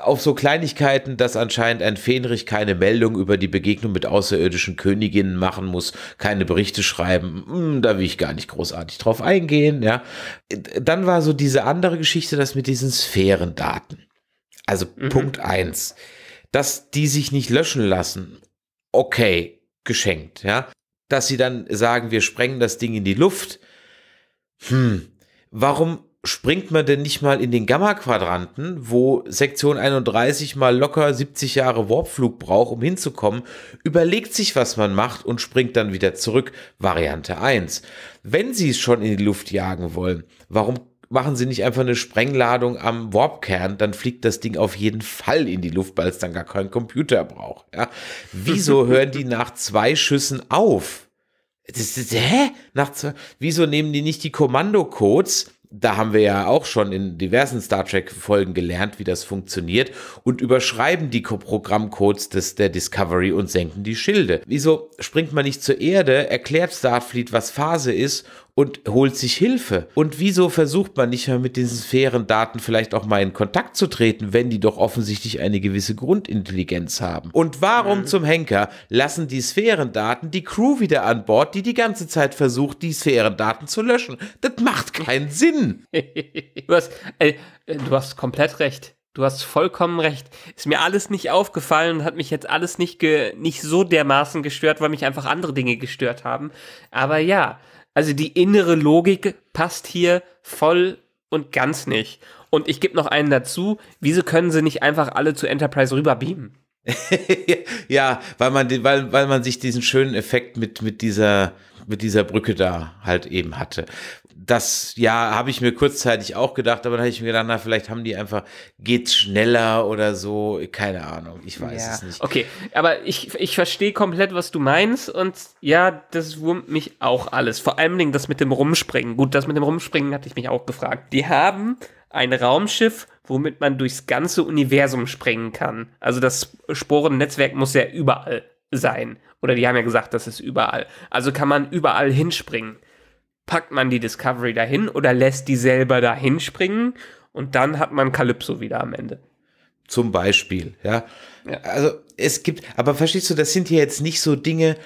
[SPEAKER 1] Auf so Kleinigkeiten, dass anscheinend ein Fähnrich keine Meldung über die Begegnung mit außerirdischen Königinnen machen muss, keine Berichte schreiben, hm, da will ich gar nicht großartig drauf eingehen, ja. Dann war so diese andere Geschichte, das mit diesen Sphärendaten. Also mhm. Punkt eins, dass die sich nicht löschen lassen. Okay, geschenkt, ja dass sie dann sagen, wir sprengen das Ding in die Luft. Hm, warum springt man denn nicht mal in den Gamma-Quadranten, wo Sektion 31 mal locker 70 Jahre Warpflug braucht, um hinzukommen, überlegt sich, was man macht und springt dann wieder zurück, Variante 1. Wenn sie es schon in die Luft jagen wollen, warum machen sie nicht einfach eine Sprengladung am Warpkern, dann fliegt das Ding auf jeden Fall in die Luft, weil es dann gar keinen Computer braucht. Ja? Wieso [LAUGHS] hören die nach zwei Schüssen auf? Das, das, hä? Nach zwei, wieso nehmen die nicht die Kommandocodes? Da haben wir ja auch schon in diversen Star Trek-Folgen gelernt, wie das funktioniert, und überschreiben die Programmcodes des, der Discovery und senken die Schilde. Wieso springt man nicht zur Erde, erklärt Starfleet, was Phase ist und holt sich Hilfe. Und wieso versucht man nicht mal mit diesen Daten vielleicht auch mal in Kontakt zu treten, wenn die doch offensichtlich eine gewisse Grundintelligenz haben? Und warum mhm. zum Henker lassen die sphären Daten die Crew wieder an Bord, die die ganze Zeit versucht, die sphären Daten
[SPEAKER 2] zu löschen? Das macht keinen [LAUGHS] Sinn. du, hast, äh, du hast komplett recht. Du hast vollkommen recht. Ist mir alles nicht aufgefallen und hat mich jetzt alles nicht, ge nicht so dermaßen gestört, weil mich einfach andere Dinge gestört haben. Aber ja, also die innere Logik passt hier voll und ganz nicht. Und ich gebe noch einen dazu. Wieso können sie nicht einfach alle zu Enterprise rüberbeamen? [LAUGHS] ja, weil
[SPEAKER 1] man, weil, weil man sich diesen schönen Effekt mit, mit, dieser, mit dieser Brücke da halt eben hatte das, ja, habe ich mir kurzzeitig auch gedacht, aber dann habe ich mir gedacht, na, vielleicht haben die einfach, geht's schneller oder so, keine Ahnung, ich weiß ja. es nicht. Okay,
[SPEAKER 2] aber ich, ich verstehe komplett, was du meinst und ja, das wurmt mich auch alles. Vor allem Dingen das mit dem Rumspringen. Gut, das mit dem Rumspringen hatte ich mich auch gefragt. Die haben ein Raumschiff, womit man durchs ganze Universum springen kann. Also das Sporennetzwerk muss ja überall sein. Oder die haben ja gesagt, das ist überall. Also kann man überall hinspringen packt man die Discovery dahin oder lässt die selber dahin springen und dann hat man Kalypso wieder am Ende.
[SPEAKER 1] Zum Beispiel, ja. ja. Also es gibt, aber verstehst du, das sind hier jetzt nicht so Dinge,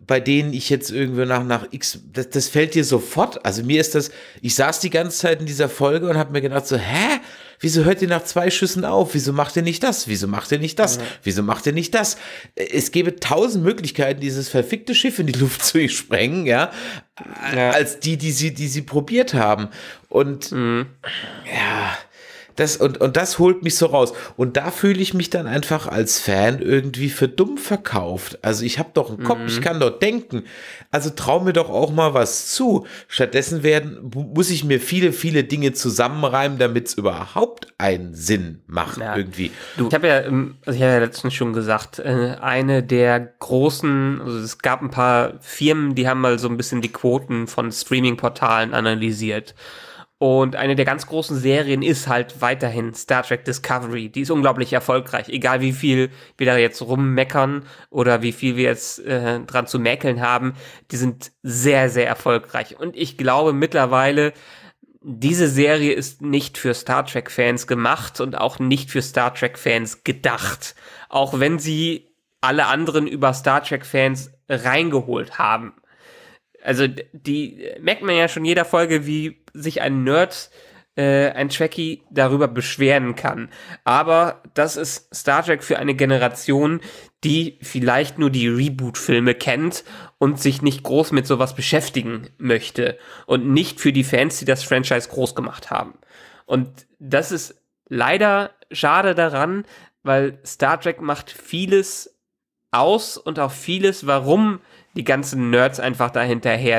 [SPEAKER 1] bei denen ich jetzt irgendwie nach, nach X, das, das fällt dir sofort. Also mir ist das, ich saß die ganze Zeit in dieser Folge und habe mir gedacht so, hä? wieso hört ihr nach zwei Schüssen auf? Wieso macht ihr nicht das? Wieso macht ihr nicht das? Wieso macht ihr nicht das? Es gäbe tausend Möglichkeiten, dieses verfickte Schiff in die Luft [LAUGHS] zu sprengen, ja, ja. als die, die sie, die sie probiert haben. Und mhm. ja. Das, und, und das holt mich so raus. Und da fühle ich mich dann einfach als Fan irgendwie für dumm verkauft. Also ich habe doch einen Kopf, mhm. ich kann doch denken. Also trau mir doch auch mal was zu. Stattdessen werden, muss ich mir viele, viele Dinge zusammenreimen, damit es überhaupt einen Sinn macht ja. irgendwie.
[SPEAKER 2] Du, ich habe ja, also ich habe ja letztens schon gesagt, äh, eine der großen, also es gab ein paar Firmen, die haben mal so ein bisschen die Quoten von Streaming-Portalen analysiert. Und eine der ganz großen Serien ist halt weiterhin Star Trek Discovery. Die ist unglaublich erfolgreich. Egal wie viel wir da jetzt rummeckern oder wie viel wir jetzt äh, dran zu mäkeln haben, die sind sehr, sehr erfolgreich. Und ich glaube mittlerweile, diese Serie ist nicht für Star Trek-Fans gemacht und auch nicht für Star Trek-Fans gedacht. Auch wenn sie alle anderen über Star Trek-Fans reingeholt haben. Also, die merkt man ja schon jeder Folge, wie sich ein Nerd, äh, ein Trekkie darüber beschweren kann. Aber das ist Star Trek für eine Generation, die vielleicht nur die Reboot-Filme kennt und sich nicht groß mit sowas beschäftigen möchte. Und nicht für die Fans, die das Franchise groß gemacht haben. Und das ist leider schade daran, weil Star Trek macht vieles aus und auch vieles, warum die ganzen Nerds einfach da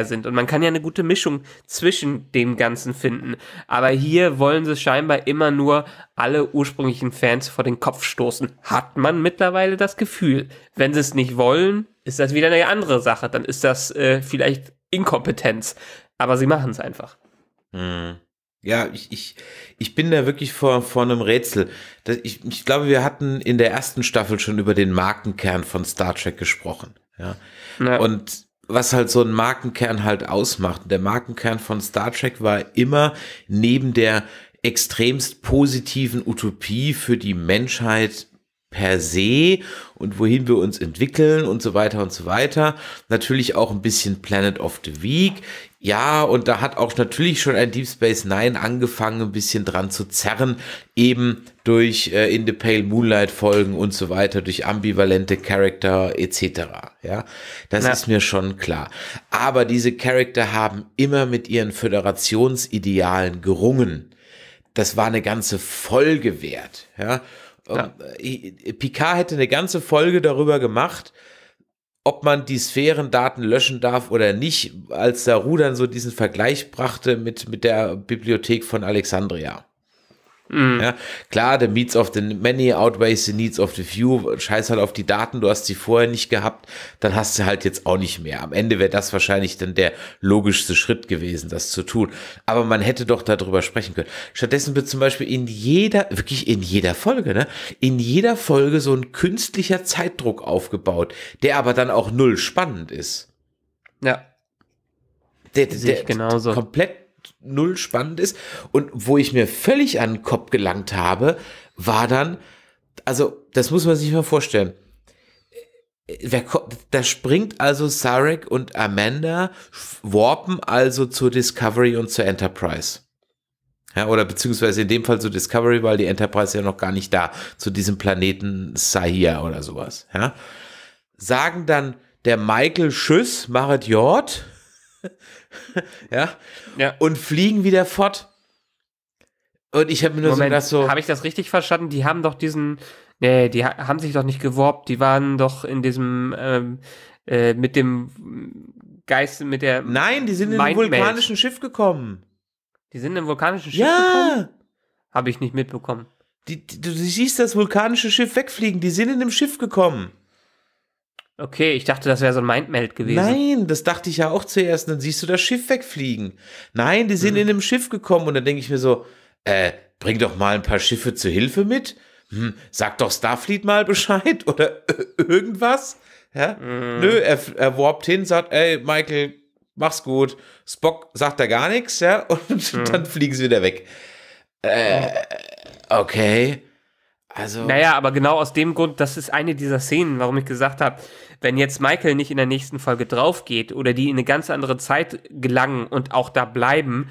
[SPEAKER 2] sind. Und man kann ja eine gute Mischung zwischen dem Ganzen finden. Aber hier wollen sie scheinbar immer nur alle ursprünglichen Fans vor den Kopf stoßen. Hat man mittlerweile das Gefühl. Wenn sie es nicht wollen, ist das wieder eine andere Sache. Dann ist das äh, vielleicht Inkompetenz. Aber sie machen es einfach.
[SPEAKER 1] Hm. Ja, ich, ich, ich bin da wirklich vor, vor einem Rätsel. Ich, ich glaube, wir hatten in der ersten Staffel schon über den Markenkern von Star Trek gesprochen. Ja. Ja. Und was halt so ein Markenkern halt ausmacht. Der Markenkern von Star Trek war immer neben der extremst positiven Utopie für die Menschheit per se und wohin wir uns entwickeln und so weiter und so weiter. Natürlich auch ein bisschen Planet of the Week. Ja, und da hat auch natürlich schon ein Deep Space Nine angefangen, ein bisschen dran zu zerren, eben durch äh, In the Pale Moonlight Folgen und so weiter, durch ambivalente Charakter etc. Ja, das Na. ist mir schon klar. Aber diese Charakter haben immer mit ihren Föderationsidealen gerungen. Das war eine ganze Folge wert. Ja, ja. Ähm, Picard hätte eine ganze Folge darüber gemacht, ob man die Sphärendaten löschen darf oder nicht, als Saru dann so diesen Vergleich brachte mit, mit der Bibliothek von Alexandria. Mm. Ja, klar, the Needs of the Many outweighs the Needs of the Few. Scheiß halt auf die Daten, du hast sie vorher nicht gehabt, dann hast du halt jetzt auch nicht mehr. Am Ende wäre das wahrscheinlich dann der logischste Schritt gewesen, das zu tun. Aber man hätte doch darüber sprechen können. Stattdessen wird zum Beispiel in jeder, wirklich in jeder Folge, ne, in jeder Folge so ein künstlicher Zeitdruck aufgebaut, der aber dann auch null spannend ist. Ja. Der, der, der genauso. komplett null spannend ist. Und wo ich mir völlig an den Kopf gelangt habe, war dann, also das muss man sich mal vorstellen. Da springt also Sarek und Amanda, warpen also zur Discovery und zur Enterprise. Ja, oder beziehungsweise in dem Fall zur Discovery, weil die Enterprise ja noch gar nicht da, zu diesem Planeten Sahia oder sowas. Ja. Sagen dann der Michael Schüss, Marit Jord, [LAUGHS] ja?
[SPEAKER 2] ja. Und fliegen wieder fort. Und ich habe mir nur Moment, so gedacht, so. Habe ich das richtig verstanden? Die haben doch diesen. Nee, die haben sich doch nicht geworbt. Die waren doch in diesem. Ähm, äh, mit dem Geist, mit der. Nein, die sind in ein vulkanischen Schiff gekommen. Die sind in einem vulkanischen Schiff ja. gekommen? Habe ich nicht mitbekommen.
[SPEAKER 1] Die, die, du siehst das vulkanische Schiff wegfliegen. Die sind in dem Schiff gekommen.
[SPEAKER 2] Okay, ich dachte, das wäre so ein Mindmeld gewesen. Nein,
[SPEAKER 1] das dachte ich ja auch zuerst. Dann siehst du das Schiff wegfliegen. Nein, die sind hm. in einem Schiff gekommen und dann denke ich mir so, äh, bring doch mal ein paar Schiffe zur Hilfe mit. Hm, sag doch Starfleet mal Bescheid [LAUGHS] oder [LAUGHS] irgendwas. Ja? Mhm. Nö, er, er warbt hin, sagt, ey, Michael, mach's gut. Spock sagt
[SPEAKER 2] da gar nichts, ja, [LAUGHS] und mhm. dann fliegen sie wieder weg. Äh, okay. Also. Naja, aber genau aus dem Grund, das ist eine dieser Szenen, warum ich gesagt habe, wenn jetzt Michael nicht in der nächsten Folge drauf geht oder die in eine ganz andere Zeit gelangen und auch da bleiben,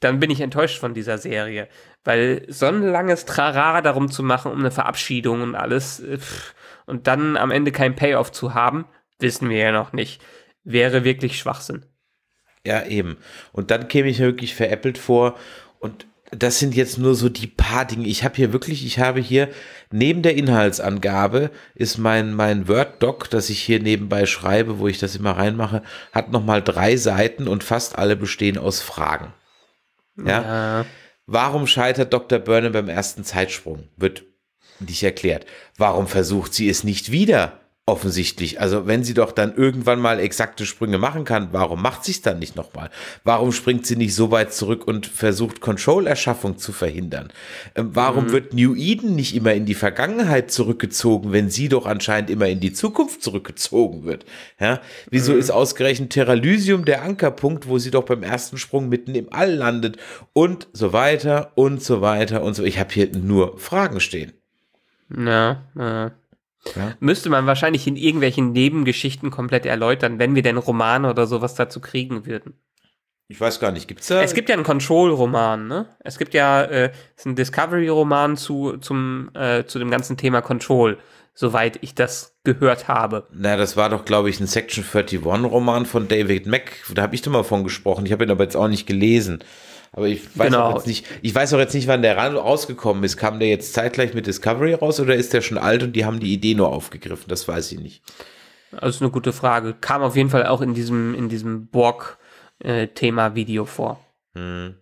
[SPEAKER 2] dann bin ich enttäuscht von dieser Serie. Weil so ein langes Trara darum zu machen, um eine Verabschiedung und alles, äh, pff, und dann am Ende kein Payoff zu haben, wissen wir ja noch nicht. Wäre wirklich Schwachsinn.
[SPEAKER 1] Ja, eben. Und dann käme ich wirklich veräppelt vor und das sind jetzt nur so die paar Dinge. Ich habe hier wirklich, ich habe hier neben der Inhaltsangabe ist mein, mein Word-Doc, das ich hier nebenbei schreibe, wo ich das immer reinmache, hat nochmal drei Seiten und fast alle bestehen aus Fragen. Ja. ja. Warum scheitert Dr. Burnham beim ersten Zeitsprung? Wird nicht erklärt. Warum versucht sie es nicht wieder? offensichtlich. Also wenn sie doch dann irgendwann mal exakte Sprünge machen kann, warum macht sie es dann nicht nochmal? Warum springt sie nicht so weit zurück und versucht Control-Erschaffung zu verhindern? Ähm, warum mhm. wird New Eden nicht immer in die Vergangenheit zurückgezogen, wenn sie doch anscheinend immer in die Zukunft zurückgezogen wird? Ja? Wieso mhm. ist ausgerechnet Terralysium der Ankerpunkt, wo sie doch beim ersten Sprung mitten im All landet und so weiter und so weiter und so. Ich habe hier nur Fragen stehen.
[SPEAKER 2] Na, ja, na. Ja. Müsste man wahrscheinlich in irgendwelchen Nebengeschichten komplett erläutern, wenn wir denn Romane oder sowas dazu kriegen würden. Ich weiß
[SPEAKER 1] gar nicht, gibt's da? Es gibt
[SPEAKER 2] ja einen Control-Roman, ne? Es gibt ja äh, einen Discovery-Roman zu, zum, äh, zu dem ganzen Thema Control, soweit ich das gehört habe. Naja,
[SPEAKER 1] das war doch, glaube ich, ein Section 31-Roman von David Mack. Da habe ich doch mal von gesprochen. Ich habe ihn aber jetzt auch nicht gelesen. Aber ich weiß genau. auch jetzt nicht, ich weiß auch jetzt nicht, wann der rausgekommen ist. Kam der jetzt zeitgleich mit Discovery raus oder ist der schon alt und die haben die Idee nur aufgegriffen? Das weiß ich nicht.
[SPEAKER 2] Das ist eine gute Frage. Kam auf jeden Fall auch in diesem, in diesem Borg-Thema-Video äh, vor. Hm.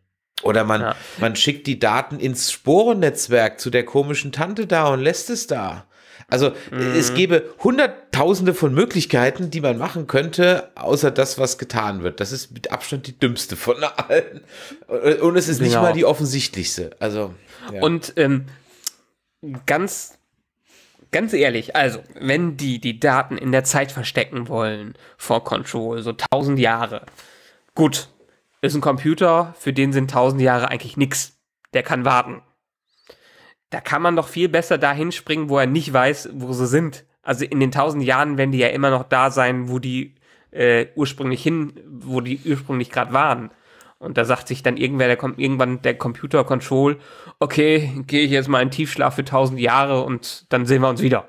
[SPEAKER 2] Oder man, ja. man schickt die Daten ins Sporennetzwerk zu der
[SPEAKER 1] komischen Tante da und lässt es da. Also mhm. es gäbe hunderttausende von Möglichkeiten, die man machen könnte, außer das, was getan wird. Das ist mit Abstand die dümmste von
[SPEAKER 2] allen. Und es ist genau. nicht mal die offensichtlichste. Also. Ja. Und ähm, ganz ganz ehrlich, also, wenn die die Daten in der Zeit verstecken wollen vor Control, so tausend Jahre, gut, ist ein Computer, für den sind tausend Jahre eigentlich nichts. Der kann warten da kann man doch viel besser dahin springen, wo er nicht weiß, wo sie sind. Also in den tausend Jahren werden die ja immer noch da sein, wo die äh, ursprünglich hin, wo die ursprünglich gerade waren. Und da sagt sich dann irgendwer, der kommt irgendwann der Computer Control, okay, gehe ich jetzt mal in Tiefschlaf für tausend Jahre und dann sehen wir uns wieder.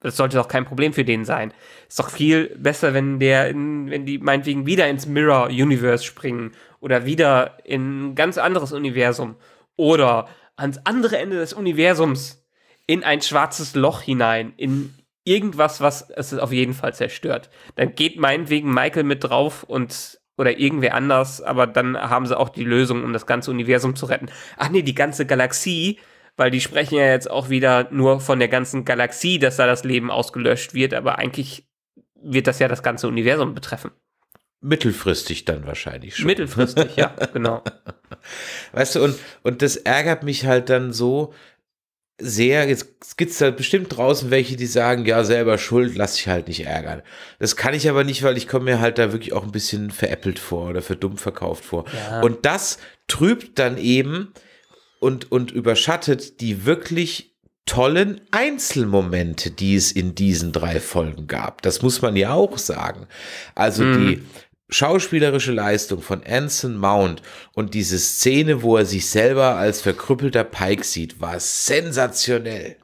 [SPEAKER 2] Das sollte doch kein Problem für den sein. Ist doch viel besser, wenn der, in, wenn die meinetwegen wieder ins Mirror Universe springen oder wieder in ein ganz anderes Universum oder ans andere Ende des Universums, in ein schwarzes Loch hinein, in irgendwas, was es auf jeden Fall zerstört. Dann geht meinetwegen Michael mit drauf und oder irgendwer anders, aber dann haben sie auch die Lösung, um das ganze Universum zu retten. Ach nee, die ganze Galaxie, weil die sprechen ja jetzt auch wieder nur von der ganzen Galaxie, dass da das Leben ausgelöscht wird, aber eigentlich wird das ja das ganze Universum betreffen.
[SPEAKER 1] Mittelfristig dann wahrscheinlich schon. Mittelfristig, ja,
[SPEAKER 2] [LAUGHS] genau. Weißt du, und, und das ärgert mich halt dann so
[SPEAKER 1] sehr. Jetzt gibt es da bestimmt draußen welche, die sagen, ja, selber schuld, lass dich halt nicht ärgern. Das kann ich aber nicht, weil ich komme mir halt da wirklich auch ein bisschen veräppelt vor oder für dumm verkauft vor. Ja. Und das trübt dann eben und, und überschattet die wirklich tollen Einzelmomente, die es in diesen drei Folgen gab. Das muss man ja auch sagen. Also mm. die, schauspielerische Leistung von Anson Mount und diese Szene, wo er sich selber als verkrüppelter Pike sieht, war
[SPEAKER 2] sensationell.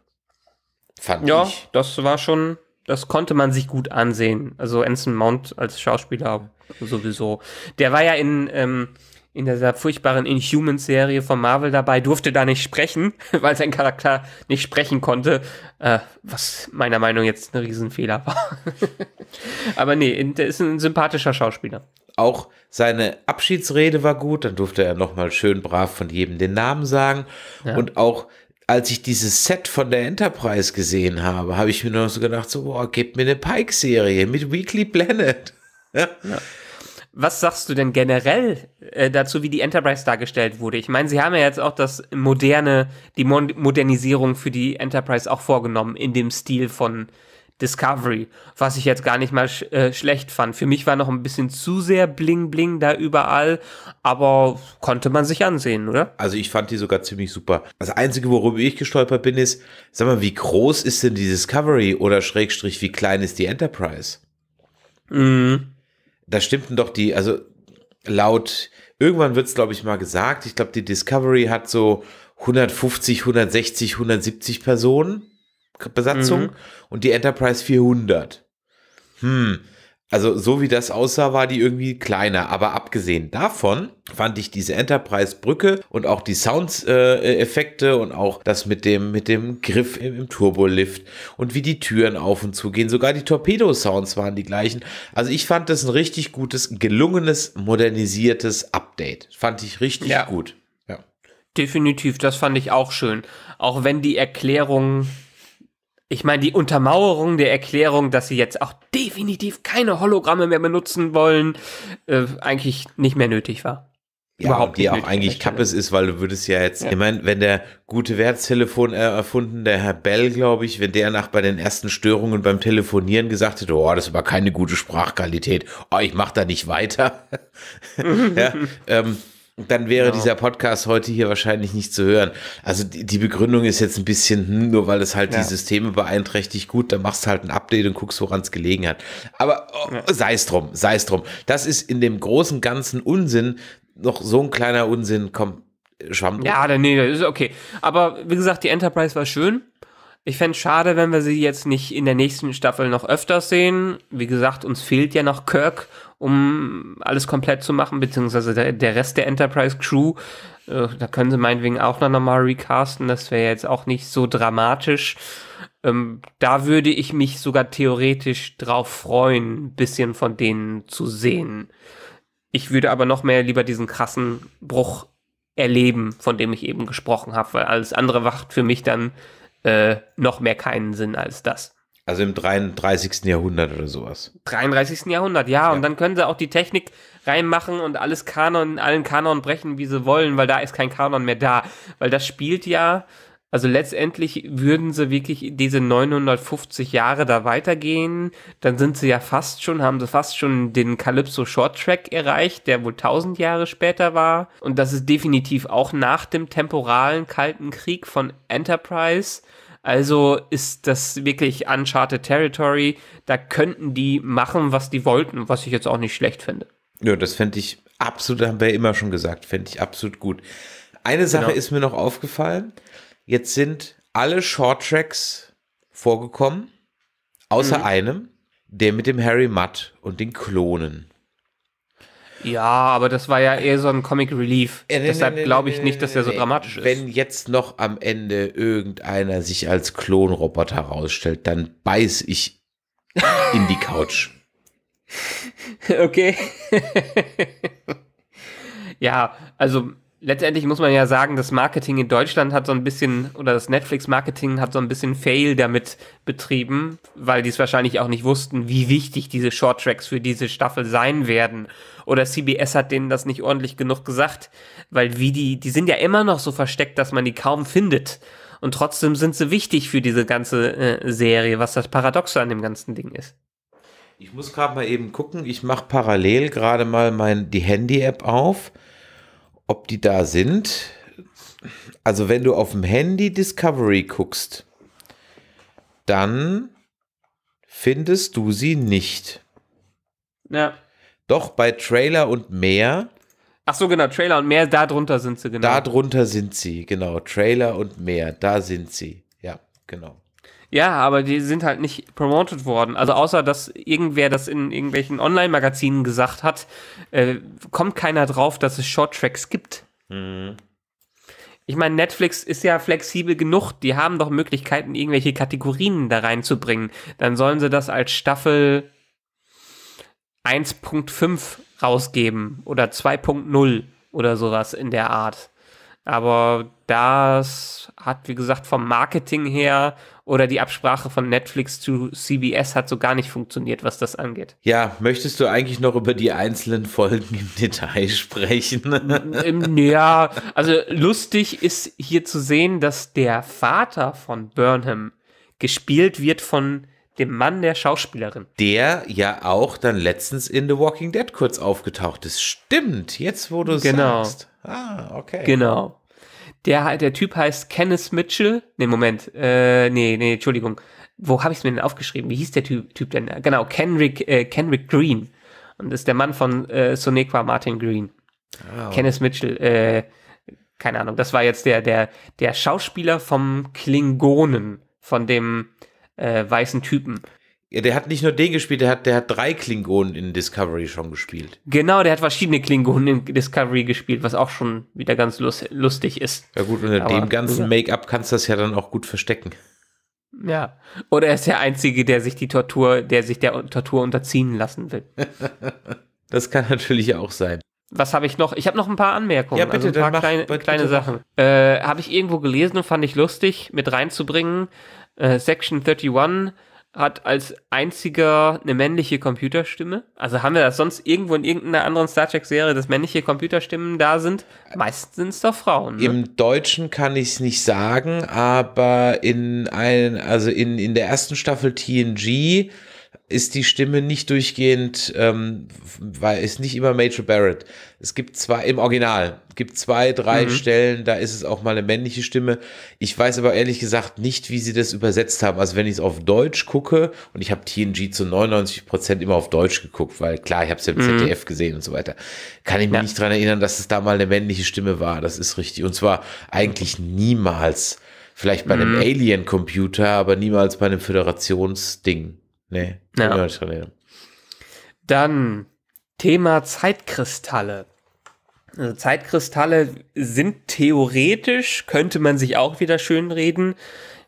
[SPEAKER 2] Fand ja, ich. das war schon, das konnte man sich gut ansehen. Also Anson Mount als Schauspieler sowieso. Der war ja in ähm, in dieser furchtbaren inhuman serie von Marvel dabei, durfte da nicht sprechen, [LAUGHS] weil sein Charakter nicht sprechen konnte, äh, was meiner Meinung nach jetzt ein Riesenfehler war. [LAUGHS] Aber nee, der ist ein sympathischer Schauspieler. Auch seine Abschiedsrede
[SPEAKER 1] war gut, dann durfte er nochmal schön brav von jedem den Namen sagen. Ja. Und auch als ich dieses Set von der Enterprise gesehen habe, habe ich mir noch so gedacht, so, boah, gebt mir eine Pike-Serie mit
[SPEAKER 2] Weekly Planet. [LAUGHS] ja. ja. Was sagst du denn generell äh, dazu, wie die Enterprise dargestellt wurde? Ich meine, sie haben ja jetzt auch das moderne, die Mon Modernisierung für die Enterprise auch vorgenommen in dem Stil von Discovery, was ich jetzt gar nicht mal sch äh, schlecht fand. Für mich war noch ein bisschen zu sehr bling bling da überall, aber konnte man sich ansehen, oder? Also ich fand die sogar ziemlich super. Das einzige, worüber ich gestolpert
[SPEAKER 1] bin, ist, sag mal, wie groß ist denn die Discovery oder Schrägstrich, wie klein ist die Enterprise?
[SPEAKER 2] Mhm
[SPEAKER 1] da stimmten doch die, also laut, irgendwann wird es, glaube ich, mal gesagt, ich glaube, die Discovery hat so 150, 160, 170 Personen Besatzung mhm. und die Enterprise 400. Hm, also so wie das aussah, war die irgendwie kleiner. Aber abgesehen davon fand ich diese Enterprise-Brücke und auch die Sounds-Effekte äh, und auch das mit dem, mit dem Griff im, im Turbolift und wie die Türen auf und zu gehen. Sogar die Torpedo-Sounds waren die gleichen. Also ich fand das ein richtig gutes, gelungenes, modernisiertes Update.
[SPEAKER 2] Fand ich richtig ja. gut. Ja. Definitiv, das fand ich auch schön. Auch wenn die Erklärungen ich meine, die Untermauerung der Erklärung, dass sie jetzt auch definitiv keine Hologramme mehr benutzen wollen, äh, eigentlich nicht mehr nötig war. Ja, Überhaupt die auch
[SPEAKER 1] eigentlich Kappes ist, weil du würdest ja jetzt, ja. ich meine, wenn der gute Wertstelefon äh, erfunden, der Herr Bell, glaube ich, wenn der nach bei den ersten Störungen beim Telefonieren gesagt hätte, oh, das ist aber keine gute Sprachqualität, oh, ich mache da nicht weiter. [LAUGHS] ja, ähm, dann wäre genau. dieser Podcast heute hier wahrscheinlich nicht zu hören. Also die, die Begründung ist jetzt ein bisschen, hm, nur weil es halt ja. die Systeme beeinträchtigt, gut, dann machst du halt ein Update und guckst, woran es gelegen hat. Aber oh, ja. sei es drum, sei es drum. Das ist in dem großen ganzen Unsinn noch
[SPEAKER 2] so ein kleiner Unsinn, komm, schwamm. Ja, dann, nee, das ist okay. Aber wie gesagt, die Enterprise war schön. Ich fände es schade, wenn wir sie jetzt nicht in der nächsten Staffel noch öfters sehen. Wie gesagt, uns fehlt ja noch Kirk, um alles komplett zu machen, beziehungsweise der, der Rest der Enterprise-Crew. Äh, da können sie meinetwegen auch noch mal recasten. Das wäre jetzt auch nicht so dramatisch. Ähm, da würde ich mich sogar theoretisch drauf freuen, ein bisschen von denen zu sehen. Ich würde aber noch mehr lieber diesen krassen Bruch erleben, von dem ich eben gesprochen habe, weil alles andere wacht für mich dann äh, noch mehr keinen Sinn als das. Also im 33. Jahrhundert oder sowas. 33. Jahrhundert, ja. ja. Und dann können sie auch die Technik reinmachen und alles Kanon, allen Kanon brechen, wie sie wollen, weil da ist kein Kanon mehr da. Weil das spielt ja also letztendlich würden sie wirklich diese 950 Jahre da weitergehen, dann sind sie ja fast schon, haben sie fast schon den Calypso Short Track erreicht, der wohl 1000 Jahre später war. Und das ist definitiv auch nach dem temporalen Kalten Krieg von Enterprise. Also ist das wirklich Uncharted Territory. Da könnten die machen, was die wollten, was ich jetzt auch nicht schlecht finde.
[SPEAKER 1] Ja, das fände ich absolut, haben wir ja immer schon gesagt, fände ich absolut gut. Eine Sache genau. ist mir noch aufgefallen. Jetzt sind alle Shorttracks vorgekommen, außer mhm. einem, der mit dem Harry Mudd und den Klonen.
[SPEAKER 2] Ja, aber das war ja eher so ein Comic Relief. Äh, Deshalb äh, glaube ich äh, nicht, dass der so dramatisch ist. Wenn jetzt noch am Ende irgendeiner
[SPEAKER 1] sich als Klonroboter herausstellt, dann beiß ich in die Couch.
[SPEAKER 2] [LAUGHS] Okay. ja, also letztendlich muss man ja sagen, das Marketing in Deutschland hat so ein bisschen, oder das Netflix-Marketing hat so ein bisschen Fail damit betrieben, weil die es wahrscheinlich auch nicht wussten, wie wichtig diese Shorttracks für diese Staffel sein werden. Oder CBS hat denen das nicht ordentlich genug gesagt, weil wie die, die sind ja immer noch so versteckt, dass man die kaum findet. Und trotzdem sind sie wichtig für diese ganze äh, Serie, was das Paradoxe an dem ganzen Ding ist. Ich muss
[SPEAKER 1] gerade mal eben gucken, ich mache parallel gerade mal mein, die Handy-App auf ob die da sind. Also wenn du auf dem Handy Discovery guckst, dann findest du sie nicht. Ja. Doch bei Trailer und mehr. Ach so, genau, Trailer und mehr, darunter sind sie, genau.
[SPEAKER 2] Darunter sind sie, genau. Trailer
[SPEAKER 1] und mehr, da sind sie. Ja, genau.
[SPEAKER 2] Ja, aber die sind halt nicht promoted worden. Also außer, dass irgendwer das in irgendwelchen Online-Magazinen gesagt hat, äh, kommt keiner drauf, dass es Shorttracks gibt. Mhm. Ich meine, Netflix ist ja flexibel genug. Die haben doch Möglichkeiten, irgendwelche Kategorien da reinzubringen. Dann sollen sie das als Staffel 1.5 rausgeben oder 2.0 oder sowas in der Art. Aber das hat, wie gesagt, vom Marketing her oder die Absprache von Netflix zu CBS hat so gar nicht funktioniert, was das angeht.
[SPEAKER 1] Ja, möchtest du eigentlich noch über die einzelnen Folgen im Detail sprechen?
[SPEAKER 2] Ähm, ja, also lustig ist hier zu sehen, dass der Vater von Burnham gespielt wird von dem Mann der Schauspielerin.
[SPEAKER 1] Der ja auch dann letztens in The Walking Dead kurz aufgetaucht ist. Stimmt, jetzt wo du es genau. sagst. Genau. Ah, okay. Genau.
[SPEAKER 2] Der, der Typ heißt Kenneth Mitchell. Ne, Moment. Äh, nee, nee, Entschuldigung. Wo habe ich es mir denn aufgeschrieben? Wie hieß der Typ, typ denn? Genau, Kenrick, äh, Kenrick Green. Und das ist der Mann von äh, Sonequa Martin Green. Oh. Kenneth Mitchell. Äh, keine Ahnung. Das war jetzt der, der, der Schauspieler vom Klingonen. Von dem äh, weißen Typen. Ja, der hat nicht nur den gespielt, der hat, der hat drei Klingonen in Discovery schon gespielt. Genau, der hat verschiedene Klingonen in Discovery gespielt, was auch schon wieder ganz lustig ist. Ja gut, unter Aber, dem ganzen
[SPEAKER 1] Make-up kannst du das ja dann auch gut verstecken.
[SPEAKER 2] Ja, oder er ist der Einzige, der sich die Tortur, der sich der Tortur unterziehen lassen will. [LAUGHS] das kann natürlich auch sein. Was habe ich noch? Ich habe noch ein paar Anmerkungen, ja, also bitte, also ein paar mach, kleine, bitte, kleine bitte. Sachen. Äh, habe ich irgendwo gelesen und fand ich lustig mit reinzubringen. Äh, Section 31 hat als einziger eine männliche Computerstimme. Also haben wir das sonst irgendwo in irgendeiner anderen Star Trek-Serie, dass männliche Computerstimmen da sind? Meistens sind es doch Frauen. Ne? Im
[SPEAKER 1] Deutschen kann ich es nicht sagen, aber in ein, also in, in der ersten Staffel TNG ist die Stimme nicht durchgehend, ähm, weil ist nicht immer Major Barrett. Es gibt zwei, im Original, gibt zwei, drei mhm. Stellen, da ist es auch mal eine männliche Stimme. Ich weiß aber ehrlich gesagt nicht, wie sie das übersetzt haben. Also wenn ich es auf Deutsch gucke, und ich habe TNG zu 99 Prozent immer auf Deutsch geguckt, weil klar, ich habe es ja im mhm. ZDF gesehen und so weiter, kann ich mich ja. nicht dran erinnern, dass es da mal eine männliche Stimme war. Das ist richtig. Und zwar eigentlich niemals. Vielleicht bei einem mhm. Alien-Computer, aber niemals bei einem Föderationsding. Nee, ja. ich nicht gelesen.
[SPEAKER 2] Dann Thema Zeitkristalle. Also Zeitkristalle sind theoretisch, könnte man sich auch wieder schön reden,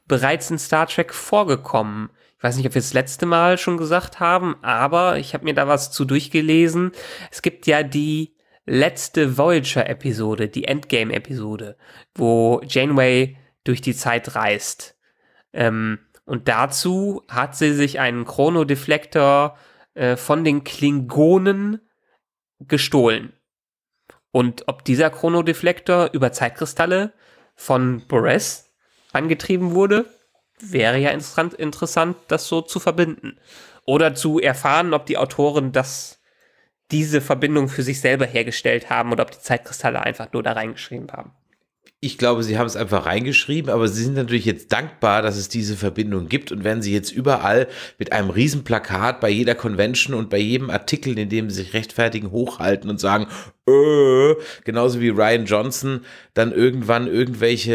[SPEAKER 2] bereits in Star Trek vorgekommen. Ich weiß nicht, ob wir das letzte Mal schon gesagt haben, aber ich habe mir da was zu durchgelesen. Es gibt ja die letzte Voyager-Episode, die Endgame-Episode, wo Janeway durch die Zeit reist. Ähm, und dazu hat sie sich einen Chronodeflektor äh, von den Klingonen gestohlen. Und ob dieser Chronodeflektor über Zeitkristalle von Boress angetrieben wurde, wäre ja interessant, das so zu verbinden. Oder zu erfahren, ob die Autoren das, diese Verbindung für sich selber hergestellt haben oder ob die Zeitkristalle einfach nur da reingeschrieben haben
[SPEAKER 1] ich glaube, sie haben es einfach reingeschrieben, aber sie sind natürlich jetzt dankbar, dass es diese Verbindung gibt und werden sie jetzt überall mit einem Riesenplakat bei jeder Convention und bei jedem Artikel, in dem sie sich rechtfertigen, hochhalten und sagen, äh, genauso wie Ryan Johnson dann irgendwann irgendwelche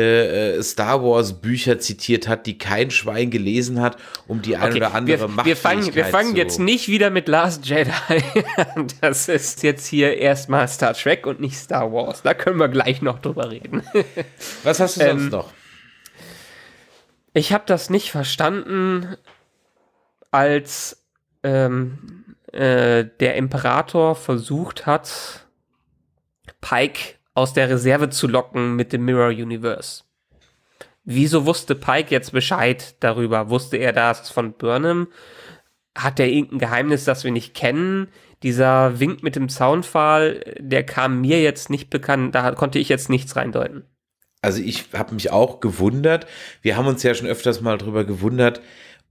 [SPEAKER 1] äh, Star Wars Bücher zitiert hat, die kein Schwein gelesen hat, um die ein okay, oder andere wir, Macht wir fangen, wir fangen so. jetzt
[SPEAKER 2] nicht wieder mit Last Jedi [LAUGHS] an. Das ist jetzt hier erstmal Star Trek und nicht Star Wars. Da können wir gleich noch drüber reden. [LAUGHS] Was hast du ähm, sonst noch? Ich habe das nicht verstanden, als ähm, äh, der Imperator versucht hat, Pike aus der Reserve zu locken mit dem Mirror Universe. Wieso wusste Pike jetzt Bescheid darüber? Wusste er das von Burnham? Hat er irgendein Geheimnis, das wir nicht kennen? Dieser Wink mit dem Zaunpfahl, der kam mir jetzt nicht bekannt, da konnte ich jetzt nichts reindeuten.
[SPEAKER 1] Also ich habe mich auch gewundert. Wir haben uns ja schon öfters mal drüber gewundert,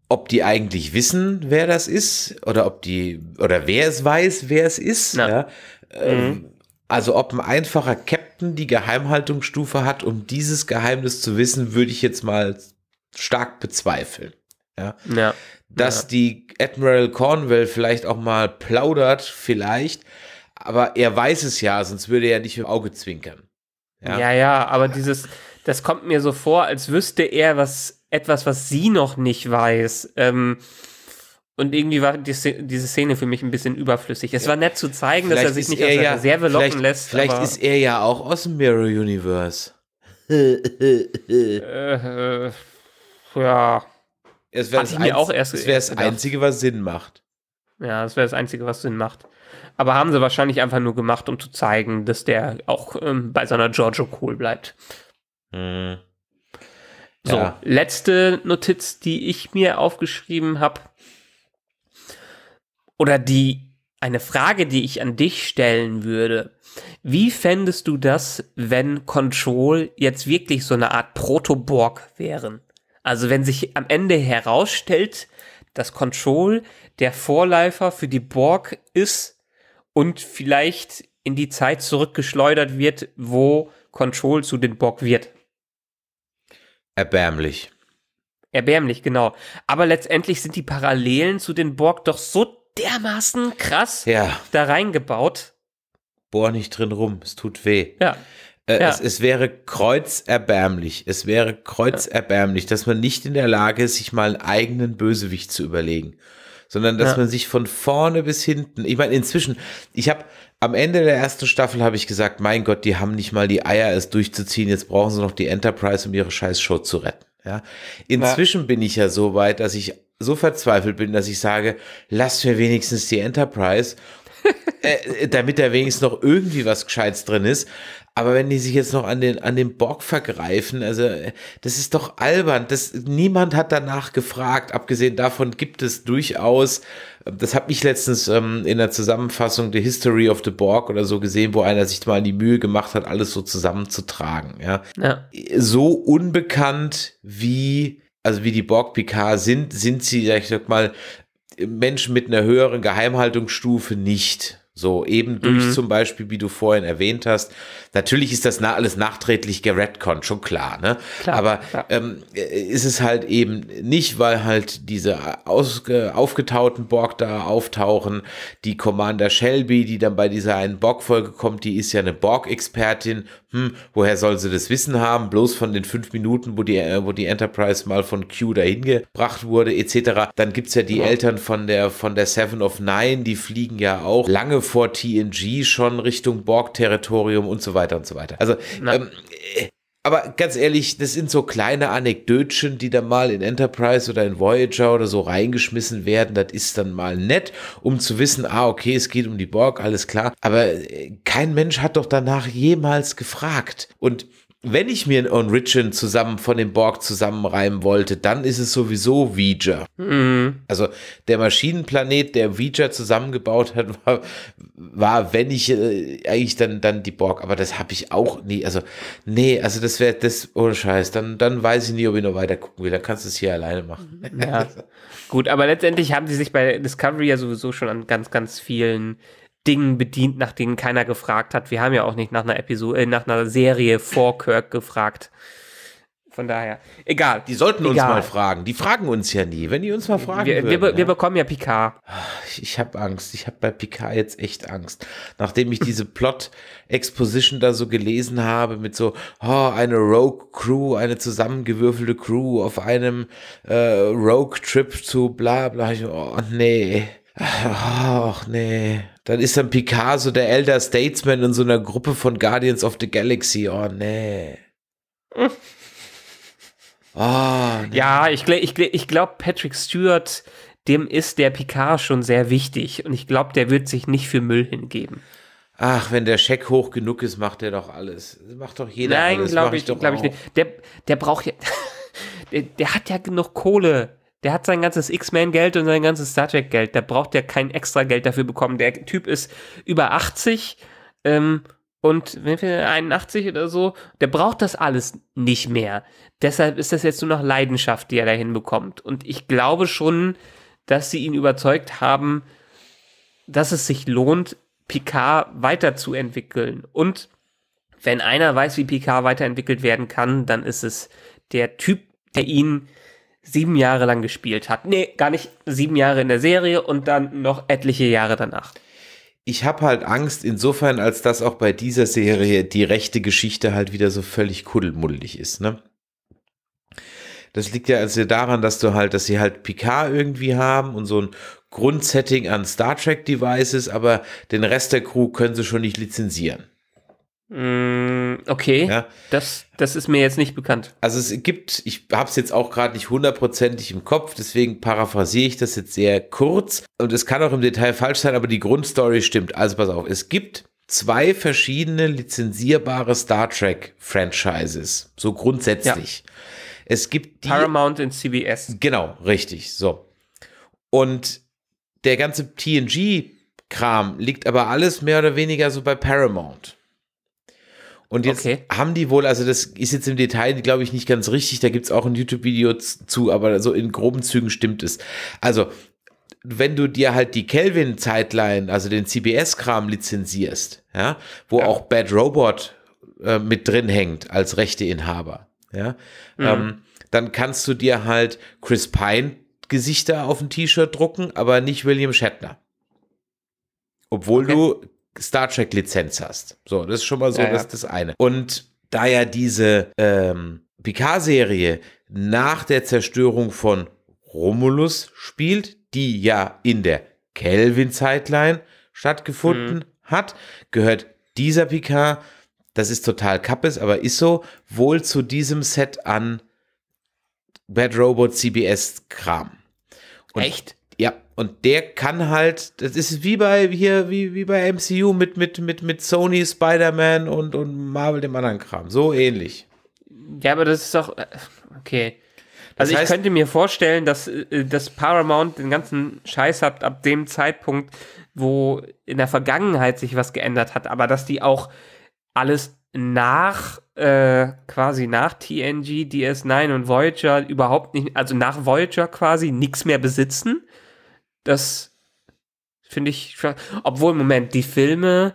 [SPEAKER 1] ob die eigentlich wissen, wer das ist oder ob die oder wer es weiß, wer es ist. Ja. Mhm. Ähm, also ob ein einfacher Captain die Geheimhaltungsstufe hat, um dieses Geheimnis zu wissen, würde ich jetzt mal stark bezweifeln. Ja. ja. Dass ja. die Admiral Cornwell vielleicht auch mal plaudert, vielleicht, aber er weiß es ja, sonst würde er nicht im Auge zwinkern. Ja, ja,
[SPEAKER 2] ja aber dieses, das kommt mir so vor, als wüsste er was, etwas, was sie noch nicht weiß. Ähm, und irgendwie war die, diese Szene für mich ein bisschen überflüssig. Es ja. war nett zu zeigen, vielleicht dass er sich nicht er aus der ja, Reserve locken vielleicht, lässt. Vielleicht ist er
[SPEAKER 1] ja auch aus dem Mirror Universe.
[SPEAKER 2] äh, äh, [LAUGHS] ja. Es wäre das, einz erst, wär das Einzige,
[SPEAKER 1] was Sinn macht.
[SPEAKER 2] Ja, es wäre das Einzige, was Sinn macht. Aber haben sie wahrscheinlich einfach nur gemacht, um zu zeigen, dass der auch ähm, bei seiner Giorgio Cole bleibt. Hm. So, ja. letzte Notiz, die ich mir aufgeschrieben habe oder die eine Frage, die ich an dich stellen würde. Wie fändest du das, wenn Control jetzt wirklich so eine Art Protoborg wären? Also wenn sich am Ende herausstellt, dass Control der Vorläufer für die Borg ist und vielleicht in die Zeit zurückgeschleudert wird, wo Control zu den Borg wird.
[SPEAKER 1] Erbärmlich.
[SPEAKER 2] Erbärmlich, genau. Aber letztendlich sind die Parallelen zu den Borg doch so dermaßen krass ja. da reingebaut.
[SPEAKER 1] Bohr nicht drin rum, es tut weh. Ja. Äh, ja. es, es, wäre kreuzerbärmlich, es wäre kreuzerbärmlich, dass man nicht in der Lage ist, sich mal einen eigenen Bösewicht zu überlegen, sondern dass ja. man sich von vorne bis hinten, ich meine, inzwischen, ich habe am Ende der ersten Staffel habe ich gesagt, mein Gott, die haben nicht mal die Eier, es durchzuziehen, jetzt brauchen sie noch die Enterprise, um ihre scheiß Show zu retten. Ja. Inzwischen ja. bin ich ja so weit, dass ich so verzweifelt bin, dass ich sage, lasst mir wenigstens die Enterprise, [LAUGHS] äh, äh, damit da wenigstens noch irgendwie was Gescheites drin ist. Aber wenn die sich jetzt noch an den, an den Bock vergreifen, also äh, das ist doch albern. Das, niemand hat danach gefragt. Abgesehen davon gibt es durchaus, ähm, das habe ich letztens ähm, in der Zusammenfassung The History of the Borg oder so gesehen, wo einer sich mal die Mühe gemacht hat, alles so zusammenzutragen. Ja. ja. So unbekannt wie also wie die Borg-PK sind, sind sie, ich sag mal, Menschen mit einer höheren Geheimhaltungsstufe nicht. So, eben durch mhm. zum Beispiel, wie du vorhin erwähnt hast, Natürlich ist das na alles nachträglich geredcon, schon klar, ne? Klar, Aber klar. Ähm, äh, ist es halt eben nicht, weil halt diese äh, aufgetauten Borg da auftauchen, die Commander Shelby, die dann bei dieser einen Borg-Folge kommt, die ist ja eine Borg-Expertin. Hm, woher soll sie das Wissen haben? Bloß von den fünf Minuten, wo die, äh, wo die Enterprise mal von Q dahin gebracht wurde, etc. Dann gibt es ja die ja. Genau. Eltern von der, von der Seven of Nine, die fliegen ja auch lange vor TNG schon Richtung Borg-Territorium und so weiter weiter und so weiter. Also, ähm, äh, aber ganz ehrlich, das sind so kleine Anekdötchen, die dann mal in Enterprise oder in Voyager oder so reingeschmissen werden. Das ist dann mal nett, um zu wissen, ah, okay, es geht um die Borg, alles klar. Aber äh, kein Mensch hat doch danach jemals gefragt. Und wenn ich mir ein Onrichin zusammen von dem Borg zusammenreimen wollte, dann ist es sowieso Vija.
[SPEAKER 2] Mhm.
[SPEAKER 1] Also der Maschinenplanet, der Vija zusammengebaut hat, [LAUGHS] war, war wenn ich äh, eigentlich dann, dann die Borg, aber das habe ich auch nie. Also, nee, also das wäre das, ohne Scheiß, dann, dann weiß ich nie, ob ich noch weiter gucken will. Dann kannst du es hier alleine machen.
[SPEAKER 2] Ja. [LAUGHS] Gut, aber letztendlich haben sie sich bei Discovery ja sowieso schon an ganz, ganz vielen Dingen bedient, nach denen keiner gefragt hat. Wir haben ja auch nicht nach einer Episode, äh, nach einer Serie vor Kirk gefragt. Von daher, egal. Die sollten egal. uns mal fragen. Die fragen uns ja nie. Wenn die uns mal fragen wir, würden, wir, ja. Ne? wir bekommen ja Picard. Ich, ich habe
[SPEAKER 1] Angst. Ich habe bei Picard jetzt echt Angst. Nachdem ich diese [LAUGHS] Plot-Exposition da so gelesen habe mit so, oh, eine Rogue-Crew, eine zusammengewürfelte Crew auf einem äh, Rogue-Trip zu bla bla. Ich, oh, nee. Ach, nee dann ist dann Picasso der Elder Statesman in so einer Gruppe von Guardians of
[SPEAKER 2] the Galaxy. Oh, nee. Oh, [LAUGHS] nee. Ja, ich, ich, ich glaube, Patrick Stewart, dem ist der Picard schon sehr wichtig. Und ich glaube, der wird sich nicht für Müll hingeben. Ach, wenn der Scheck hoch genug ist, macht er doch alles. Macht doch jeder Nein, alles. Nein, glaube ich, ich, glaub ich nicht. Der, der braucht ja. [LAUGHS] der, der hat ja genug Kohle der hat sein ganzes X-Men-Geld und sein ganzes Star Trek-Geld. Da braucht er kein extra Geld dafür bekommen. Der Typ ist über 80 ähm, und 81 oder so. Der braucht das alles nicht mehr. Deshalb ist das jetzt nur noch Leidenschaft, die er da hinbekommt. Und ich glaube schon, dass sie ihn überzeugt haben, dass es sich lohnt, Picard weiterzuentwickeln. Und wenn einer weiß, wie Picard weiterentwickelt werden kann, dann ist es der Typ, der ihn sieben Jahre lang gespielt hat. Nee, gar nicht sieben Jahre in der Serie und dann noch etliche Jahre danach.
[SPEAKER 1] Ich habe halt Angst insofern, als dass auch bei dieser Serie die rechte Geschichte halt wieder so völlig kuddelmuddelig ist, ne? Das liegt ja also daran, dass du halt, dass sie halt Picard irgendwie haben und so ein Grundsetting an Star Trek Devices, aber den Rest der Crew können sie schon nicht lizenzieren.
[SPEAKER 2] Mm, okay, ja. das, das ist mir jetzt nicht bekannt. Also es gibt, ich habe es jetzt auch gerade
[SPEAKER 1] nicht hundertprozentig im Kopf, deswegen paraphrasiere ich das jetzt sehr kurz und es kann auch im Detail falsch sein, aber die Grundstory stimmt. Also pass auf, es gibt zwei verschiedene lizenzierbare Star Trek Franchises, so grundsätzlich. Ja. Es gibt die, Paramount und CBS. Genau, richtig, so. Und der ganze TNG Kram liegt aber alles mehr oder weniger so bei Paramount. Und jetzt okay. haben die wohl, also das ist jetzt im Detail, glaube ich, nicht ganz richtig. Da gibt es auch ein YouTube-Video zu, aber so in groben Zügen stimmt es. Also, wenn du dir halt die Kelvin-Zeitline, also den CBS-Kram lizenzierst, ja, wo ja. auch Bad Robot äh, mit drin hängt als Rechteinhaber, ja, mhm. ähm, dann kannst du dir halt Chris Pine Gesichter auf ein T-Shirt drucken, aber nicht William Shatner. Obwohl okay. du Star Trek-Lizenz hast. So, das ist schon mal so, ja, das ja. das eine. Und da ja diese ähm, Picard-Serie nach der Zerstörung von Romulus spielt, die ja in der Kelvin-Zeitline stattgefunden mhm. hat, gehört dieser Picard, das ist total kappes, aber ist so, wohl zu diesem Set an Bad Robot CBS-Kram. Echt? Und der kann halt, das ist wie bei hier, wie, wie bei MCU mit, mit, mit, mit Sony, Spider-Man und, und
[SPEAKER 2] Marvel, dem anderen Kram. So ähnlich. Ja, aber das ist doch. Äh, okay. Also das heißt, ich könnte mir vorstellen, dass, äh, dass Paramount den ganzen Scheiß hat ab dem Zeitpunkt, wo in der Vergangenheit sich was geändert hat, aber dass die auch alles nach äh, quasi nach TNG, DS9 und Voyager überhaupt nicht, also nach Voyager quasi nichts mehr besitzen das finde ich. Obwohl, Moment, die Filme.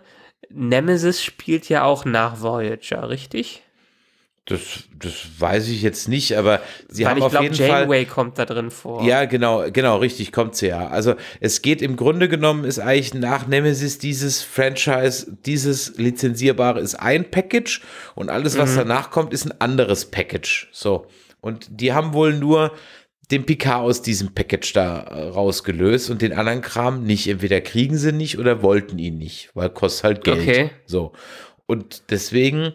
[SPEAKER 2] Nemesis spielt ja auch nach Voyager, richtig?
[SPEAKER 1] Das, das weiß ich jetzt nicht, aber sie Weil haben ich auf glaub, jeden Janeway Fall. Janeway
[SPEAKER 2] kommt da drin vor. Ja,
[SPEAKER 1] genau, genau, richtig, kommt sie ja. Also es geht im Grunde genommen, ist eigentlich nach Nemesis dieses Franchise, dieses lizenzierbare ist ein Package und alles, was mhm. danach kommt, ist ein anderes Package. So. Und die haben wohl nur den Picard aus diesem Package da äh, rausgelöst und den anderen Kram nicht. Entweder kriegen sie nicht oder wollten ihn nicht, weil kostet halt Geld. Okay. So. Und deswegen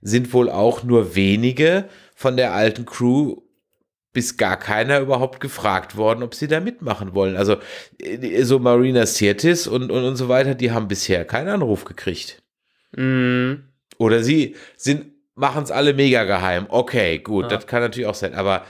[SPEAKER 1] sind wohl auch nur wenige von der alten Crew bis gar keiner überhaupt gefragt worden, ob sie da mitmachen wollen. Also äh, so Marina Sirtis und, und, und so weiter, die haben bisher keinen Anruf gekriegt. Mm. Oder
[SPEAKER 2] sie sind machen es alle mega geheim. Okay, gut, ja. das kann natürlich auch sein. Aber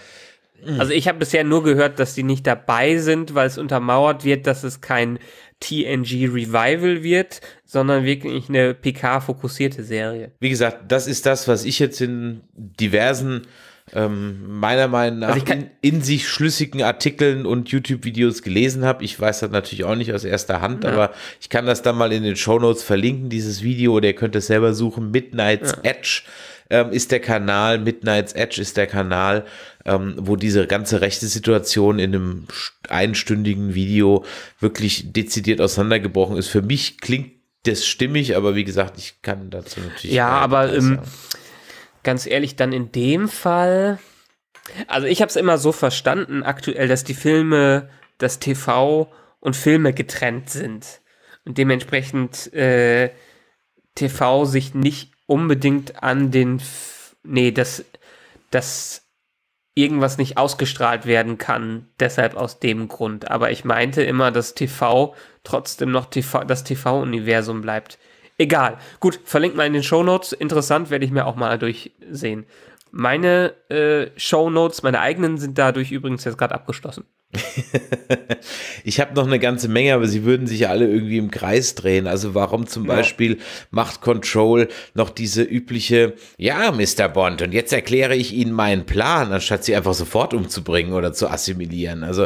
[SPEAKER 2] Mhm. also ich habe bisher nur gehört, dass die nicht dabei sind, weil es untermauert wird, dass es kein TNG Revival wird, sondern wirklich eine PK-fokussierte Serie. Wie gesagt, das ist
[SPEAKER 1] das, was ich jetzt in diversen
[SPEAKER 2] ähm, meiner Meinung nach also in,
[SPEAKER 1] in, sich schlüssigen Artikeln und YouTube-Videos gelesen habe. Ich weiß das natürlich auch nicht aus erster Hand, ja. aber ich kann das dann mal in den Show Notes verlinken, dieses Video, oder ihr könnt es selber suchen. Midnight's ja. Edge ähm, ist der Kanal, Midnight's Edge ist der Kanal, ähm, wo diese ganze rechte Situation in einem einstündigen Video wirklich dezidiert auseinandergebrochen ist. Für mich klingt das stimmig, aber wie gesagt, ich kann dazu natürlich. Ja, aber.
[SPEAKER 2] Ähm, ganz ehrlich, dann in dem Fall. Also ich habe es immer so verstanden aktuell, dass die Filme, das TV und Filme getrennt sind. Und dementsprechend äh, TV sich nicht unbedingt an den... F nee, dass, dass irgendwas nicht ausgestrahlt werden kann. Deshalb aus dem Grund. Aber ich meinte immer, dass TV trotzdem noch TV, das TV-Universum bleibt. Egal. Gut, verlinkt mal in den Show Notes. Interessant, werde ich mir auch mal durchsehen. Meine äh, Show Notes, meine eigenen, sind dadurch übrigens jetzt gerade abgeschlossen. [LAUGHS]
[SPEAKER 1] ich habe noch eine ganze Menge, aber sie würden sich ja alle irgendwie im Kreis drehen. Also warum zum ja. Beispiel macht Control noch diese übliche, ja, Mr. Bond, und jetzt erkläre ich Ihnen meinen Plan, anstatt sie einfach sofort umzubringen oder zu assimilieren. Also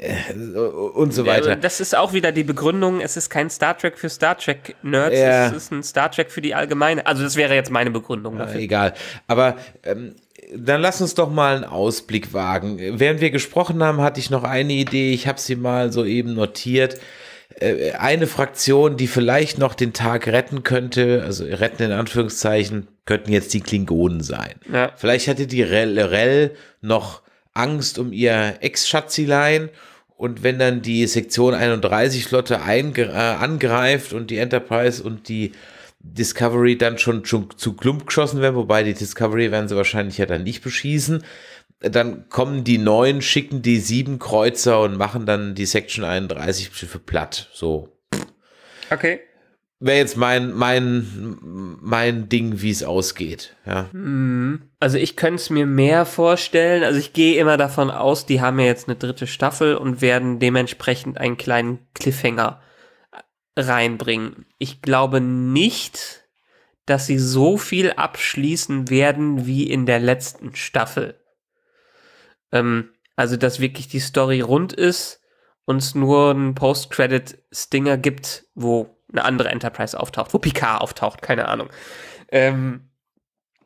[SPEAKER 2] äh, und so weiter. Das ist auch wieder die Begründung, es ist kein Star Trek für Star Trek-Nerds, ja. es ist ein Star Trek für die Allgemeine. Also das wäre jetzt meine Begründung dafür. Ja, egal.
[SPEAKER 1] Aber ähm, dann lass uns doch mal einen Ausblick wagen. Während wir gesprochen haben, hatte ich noch eine Idee. Ich habe sie mal so eben notiert. Äh, eine Fraktion, die vielleicht noch den Tag retten könnte, also retten in Anführungszeichen, könnten jetzt die Klingonen sein. Ja. Vielleicht hatte die Rell, Rell noch Angst um ihr Ex-Schatzilein und wenn dann die Sektion 31 Flotte äh, angreift und die Enterprise und die Discovery dann schon, schon zu Klump geschossen werden, wobei die Discovery werden sie wahrscheinlich ja dann nicht beschießen. Dann kommen die neuen, schicken die sieben Kreuzer und machen dann die Section 31 Schiffe platt. So. Okay. Wäre jetzt mein, mein, mein Ding, wie es ausgeht. Ja.
[SPEAKER 2] Mhm. Also ich könnte es mir mehr vorstellen. Also ich gehe immer davon aus, die haben ja jetzt eine dritte Staffel und werden dementsprechend einen kleinen Cliffhanger reinbringen. Ich glaube nicht, dass sie so viel abschließen werden wie in der letzten Staffel. Ähm, also, dass wirklich die Story rund ist und es nur einen Post-Credit-Stinger gibt, wo eine andere Enterprise auftaucht, wo Picard auftaucht, keine Ahnung. Ähm,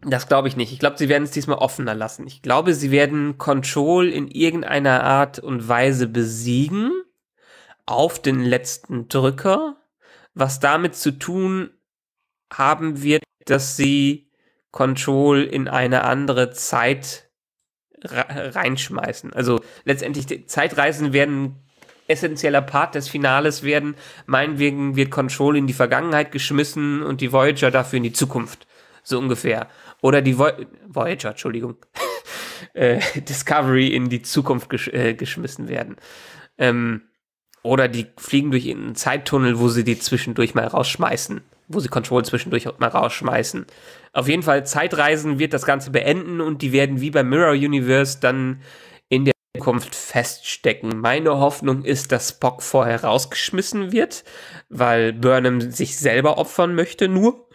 [SPEAKER 2] das glaube ich nicht. Ich glaube, sie werden es diesmal offener lassen. Ich glaube, sie werden Control in irgendeiner Art und Weise besiegen auf den letzten Drücker, was damit zu tun haben wird, dass sie Control in eine andere Zeit reinschmeißen. Also letztendlich die Zeitreisen werden essentieller Part des Finales werden. Meinetwegen wird Control in die Vergangenheit geschmissen und die Voyager dafür in die Zukunft. So ungefähr. Oder die Vo Voyager, Entschuldigung. [LAUGHS] Äh, Discovery in die Zukunft gesch äh, geschmissen werden. Ähm, oder die fliegen durch einen Zeittunnel, wo sie die zwischendurch mal rausschmeißen. Wo sie Control zwischendurch mal rausschmeißen. Auf jeden Fall, Zeitreisen wird das Ganze beenden und die werden wie beim Mirror Universe dann in der Zukunft feststecken. Meine Hoffnung ist, dass Spock vorher rausgeschmissen wird, weil Burnham sich selber opfern möchte nur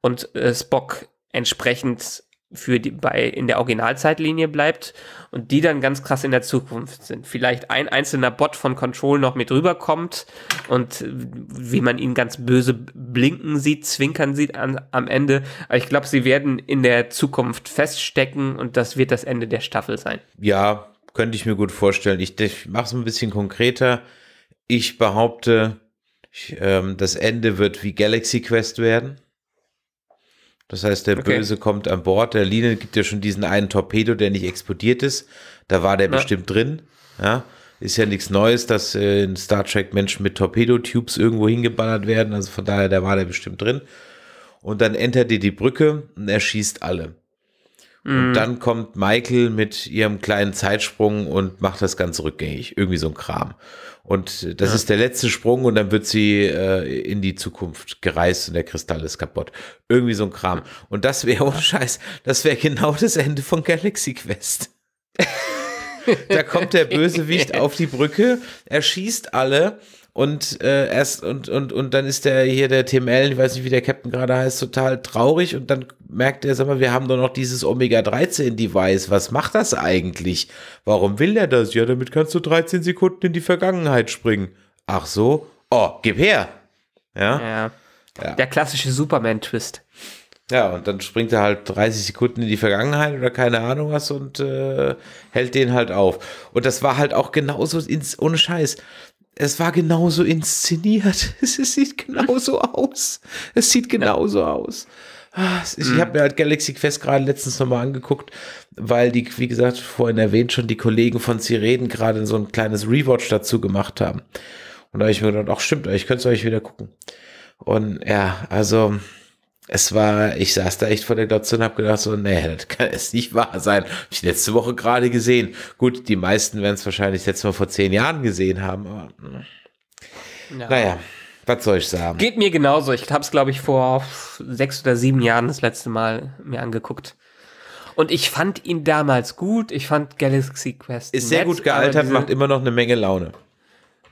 [SPEAKER 2] und äh, Spock entsprechend für die, bei, in der Originalzeitlinie bleibt und die dann ganz krass in der Zukunft sind. Vielleicht ein einzelner Bot von Control noch mit rüberkommt und wie man ihn ganz böse blinken sieht, zwinkern sieht an, am Ende. Aber ich glaube, sie werden in der Zukunft feststecken und das wird das Ende der Staffel sein.
[SPEAKER 1] Ja, könnte ich mir gut vorstellen. Ich, ich mache es ein bisschen konkreter. Ich behaupte, ich, ähm, das Ende wird wie Galaxy Quest werden. Das heißt, der okay. Böse kommt an Bord der Linien gibt ja schon diesen einen Torpedo, der nicht explodiert ist. Da war der ja. bestimmt drin. Ja. Ist ja nichts Neues, dass äh, in Star Trek Menschen mit Torpedotubes irgendwo hingeballert werden. Also von daher, da war der bestimmt drin. Und dann entert er die Brücke und erschießt alle. Und mhm. dann kommt Michael mit ihrem kleinen Zeitsprung und macht das Ganze rückgängig. Irgendwie so ein Kram. Und das ja. ist der letzte Sprung und dann wird sie äh, in die Zukunft gereist und der Kristall ist kaputt. Irgendwie so ein Kram. Und das wäre, oh Scheiß, das wäre genau das Ende von Galaxy Quest. [LAUGHS] da kommt der Bösewicht [LAUGHS] auf die Brücke, er schießt alle und äh, erst und, und, und dann ist der hier der Tim Allen, ich weiß nicht, wie der Captain gerade heißt, total traurig und dann merkt er, sag mal, wir haben doch noch dieses Omega-13-Device. Was macht das eigentlich? Warum will er das? Ja, damit kannst du 13 Sekunden in die Vergangenheit springen. Ach so? Oh, gib her! Ja. ja. ja. Der klassische Superman-Twist. Ja, und dann springt er halt 30 Sekunden in die Vergangenheit oder keine Ahnung was und äh, hält den halt auf. Und das war halt auch genauso ins, ohne Scheiß es war genauso inszeniert. [LAUGHS] Es sieht genauso aus. Es sieht genauso ja. aus. Ah, ich mhm. habe mir halt Galaxy Quest gerade letztens nochmal angeguckt, weil die, wie gesagt, vorhin erwähnt schon, die Kollegen von Sirenen gerade so ein kleines Rewatch dazu gemacht haben. Und da habe ich mir gedacht, ach stimmt, ich könnte es euch wieder gucken. Und ja, also es war, ich saß da echt vor der Glotze und habe gedacht so, nee, das kann es nicht wahr sein. Hab ich letzte Woche gerade gesehen. Gut, die meisten werden es wahrscheinlich letztes Mal vor zehn Jahren gesehen haben, aber hm. ja. naja, was soll ich sagen? Geht
[SPEAKER 2] mir genauso. Ich habe es, glaube ich, vor sechs oder sieben Jahren das letzte Mal mir angeguckt. Und ich fand ihn damals gut. Ich fand Galaxy Quest ist nett, sehr gut gealtert, macht immer noch eine Menge Laune.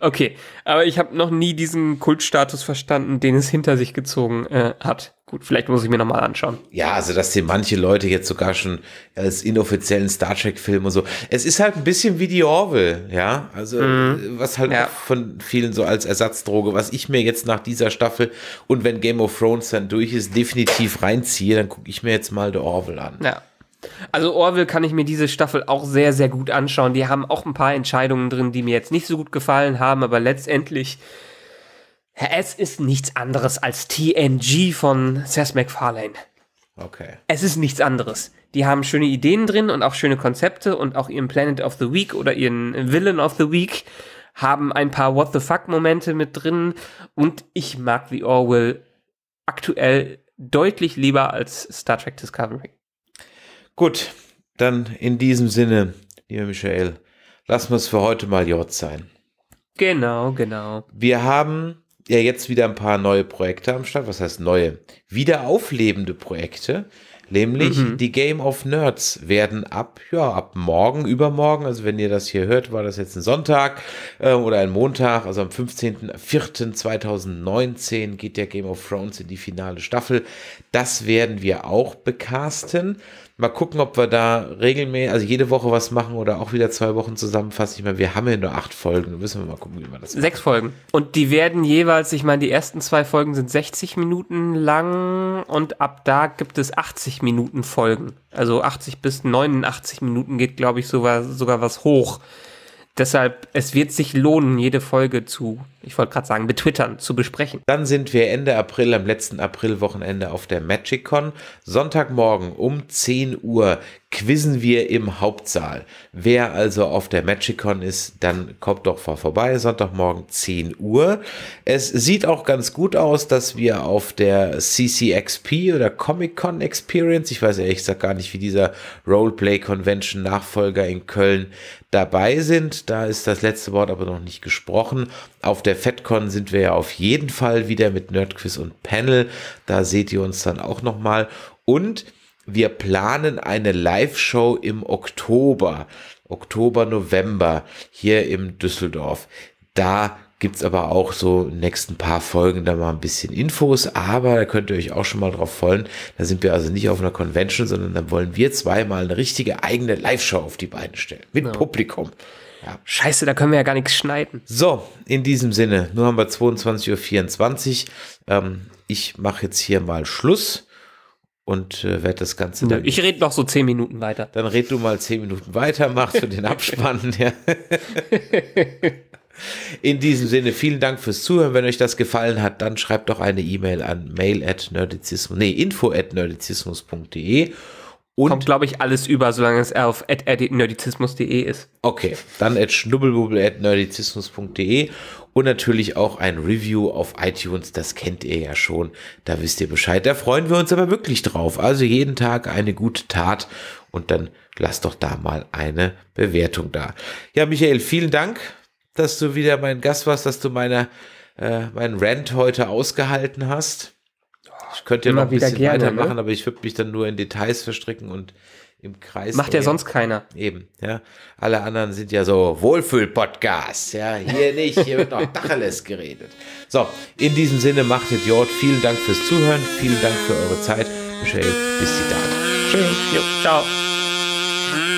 [SPEAKER 2] Okay, aber ich habe noch nie diesen Kultstatus verstanden, den es hinter sich gezogen äh, hat. Gut, vielleicht muss ich mir nochmal anschauen. Ja,
[SPEAKER 1] also dass den manche Leute jetzt sogar schon als inoffiziellen Star Trek-Film und so. Es ist halt ein bisschen wie die Orwell, ja. Also mhm. Äh, was halt ja. von vielen so als Ersatzdroge, was ich mir jetzt nach dieser Staffel und wenn Game of Thrones dann durch ist, definitiv reinziehe, dann gucke ich mir jetzt mal The Orwell an.
[SPEAKER 2] Ja. Also Orville kann ich mir diese Staffel auch sehr, sehr gut anschauen. Die haben auch ein paar Entscheidungen drin, die mir jetzt nicht so gut gefallen haben, aber letztendlich, es ist nichts anderes als TNG von Seth MacFarlane. Okay. Es ist nichts anderes. Die haben schöne Ideen drin und auch schöne Konzepte und auch ihren Planet of the Week oder ihren Villain of the Week haben ein paar What the fuck Momente mit drin und ich mag The Orwell aktuell deutlich lieber als Star Trek Discovery.
[SPEAKER 1] Gut, dann in diesem Sinne, lieber Michael, lassen wir es für heute mal J sein.
[SPEAKER 2] Genau, genau.
[SPEAKER 1] Wir haben ja jetzt wieder ein paar neue Projekte am Start. Was heißt neue? Wieder auflebende Projekte. Nämlich mhm. die Game of Nerds werden ab, ja, ab morgen, übermorgen, also wenn ihr das hier hört, war das jetzt ein Sonntag äh, oder ein Montag, also am 15.04.2019 geht der Game of Thrones in die finale Staffel. Das werden wir auch bekasten. Mal gucken, ob wir da regelmäßig, also jede Woche was machen oder auch wieder zwei Wochen zusammenfassen. Ich meine, wir haben ja nur acht Folgen. Müssen wir mal gucken, wie wir das
[SPEAKER 2] machen. Sechs Folgen. Und die werden jeweils, ich meine, die ersten zwei Folgen sind 60 Minuten lang und ab da gibt es 80 Minuten Folgen. Also 80 bis 89 Minuten geht, glaube ich, sogar, sogar was hoch. Deshalb, es wird sich lohnen, jede Folge zu ich wollte gerade sagen, betwittern,
[SPEAKER 1] zu besprechen. Dann sind wir Ende April, am letzten Aprilwochenende auf der MagicCon. Sonntagmorgen um 10 Uhr quizzen wir im Hauptsaal. Wer also auf der MagicCon ist, dann kommt doch vorbei. Sonntagmorgen 10 Uhr. Es sieht auch ganz gut aus, dass wir auf der CCXP oder Comic-Con Experience, ich weiß ehrlich gesagt gar nicht, wie dieser Roleplay-Convention Nachfolger in Köln dabei sind. Da ist das letzte Wort aber noch nicht gesprochen. Auf der FedCon sind wir ja auf jeden Fall wieder mit Nerdquiz und Panel. Da seht ihr uns dann auch nochmal. Und wir planen eine Live-Show im Oktober, Oktober, November hier im Düsseldorf. Da gibt es aber auch so in den nächsten paar Folgen da mal ein bisschen Infos, aber da könnt ihr euch auch schon mal drauf freuen. Da sind wir also nicht auf einer Convention, sondern da wollen wir zweimal eine richtige eigene Live-Show auf die beiden stellen. Mit ja. Publikum. Ja. Scheiße, da können wir ja gar nichts schneiden. So, in diesem Sinne, nur haben wir 22.24 Uhr. Ähm, ich mache jetzt hier mal Schluss und äh, werde das Ganze. Ne, ich rede noch so 10 Minuten weiter. Dann red du mal 10 Minuten weiter, machst du den Abspann. [LAUGHS] ja. In diesem Sinne, vielen Dank fürs Zuhören. Wenn euch das gefallen hat, dann schreibt doch eine E-Mail an mail at nerdizismus, nee, info at nerdizismus.de und Kommt, glaube ich, alles über, solange es auf nerdizismus.de ist. Okay, dann at schnubbelbubbel.nerdizismus.de und natürlich auch ein Review auf iTunes, das kennt ihr ja schon, da wisst ihr Bescheid. Da freuen wir uns aber wirklich drauf. Also jeden Tag eine gute Tat und dann lasst doch da mal eine Bewertung da. Ja, Michael, vielen Dank, dass du wieder mein Gast warst, dass du meine, äh, meinen Rant heute ausgehalten hast. Ich könnte ja noch ein bisschen gerne, weitermachen, ne? aber ich würde mich dann nur in Details verstricken und im Kreis. Macht ja sonst keiner. Eben, ja. Alle anderen sind ja so Wohlfühl-Podcasts, ja. Hier nicht, hier wird noch [LAUGHS] Dacheles geredet. So, in diesem Sinne, macht Jord. Vielen Dank fürs Zuhören, vielen Dank für eure Zeit. Michelle, bis die Tage.
[SPEAKER 2] Tschüss. Jo, ciao.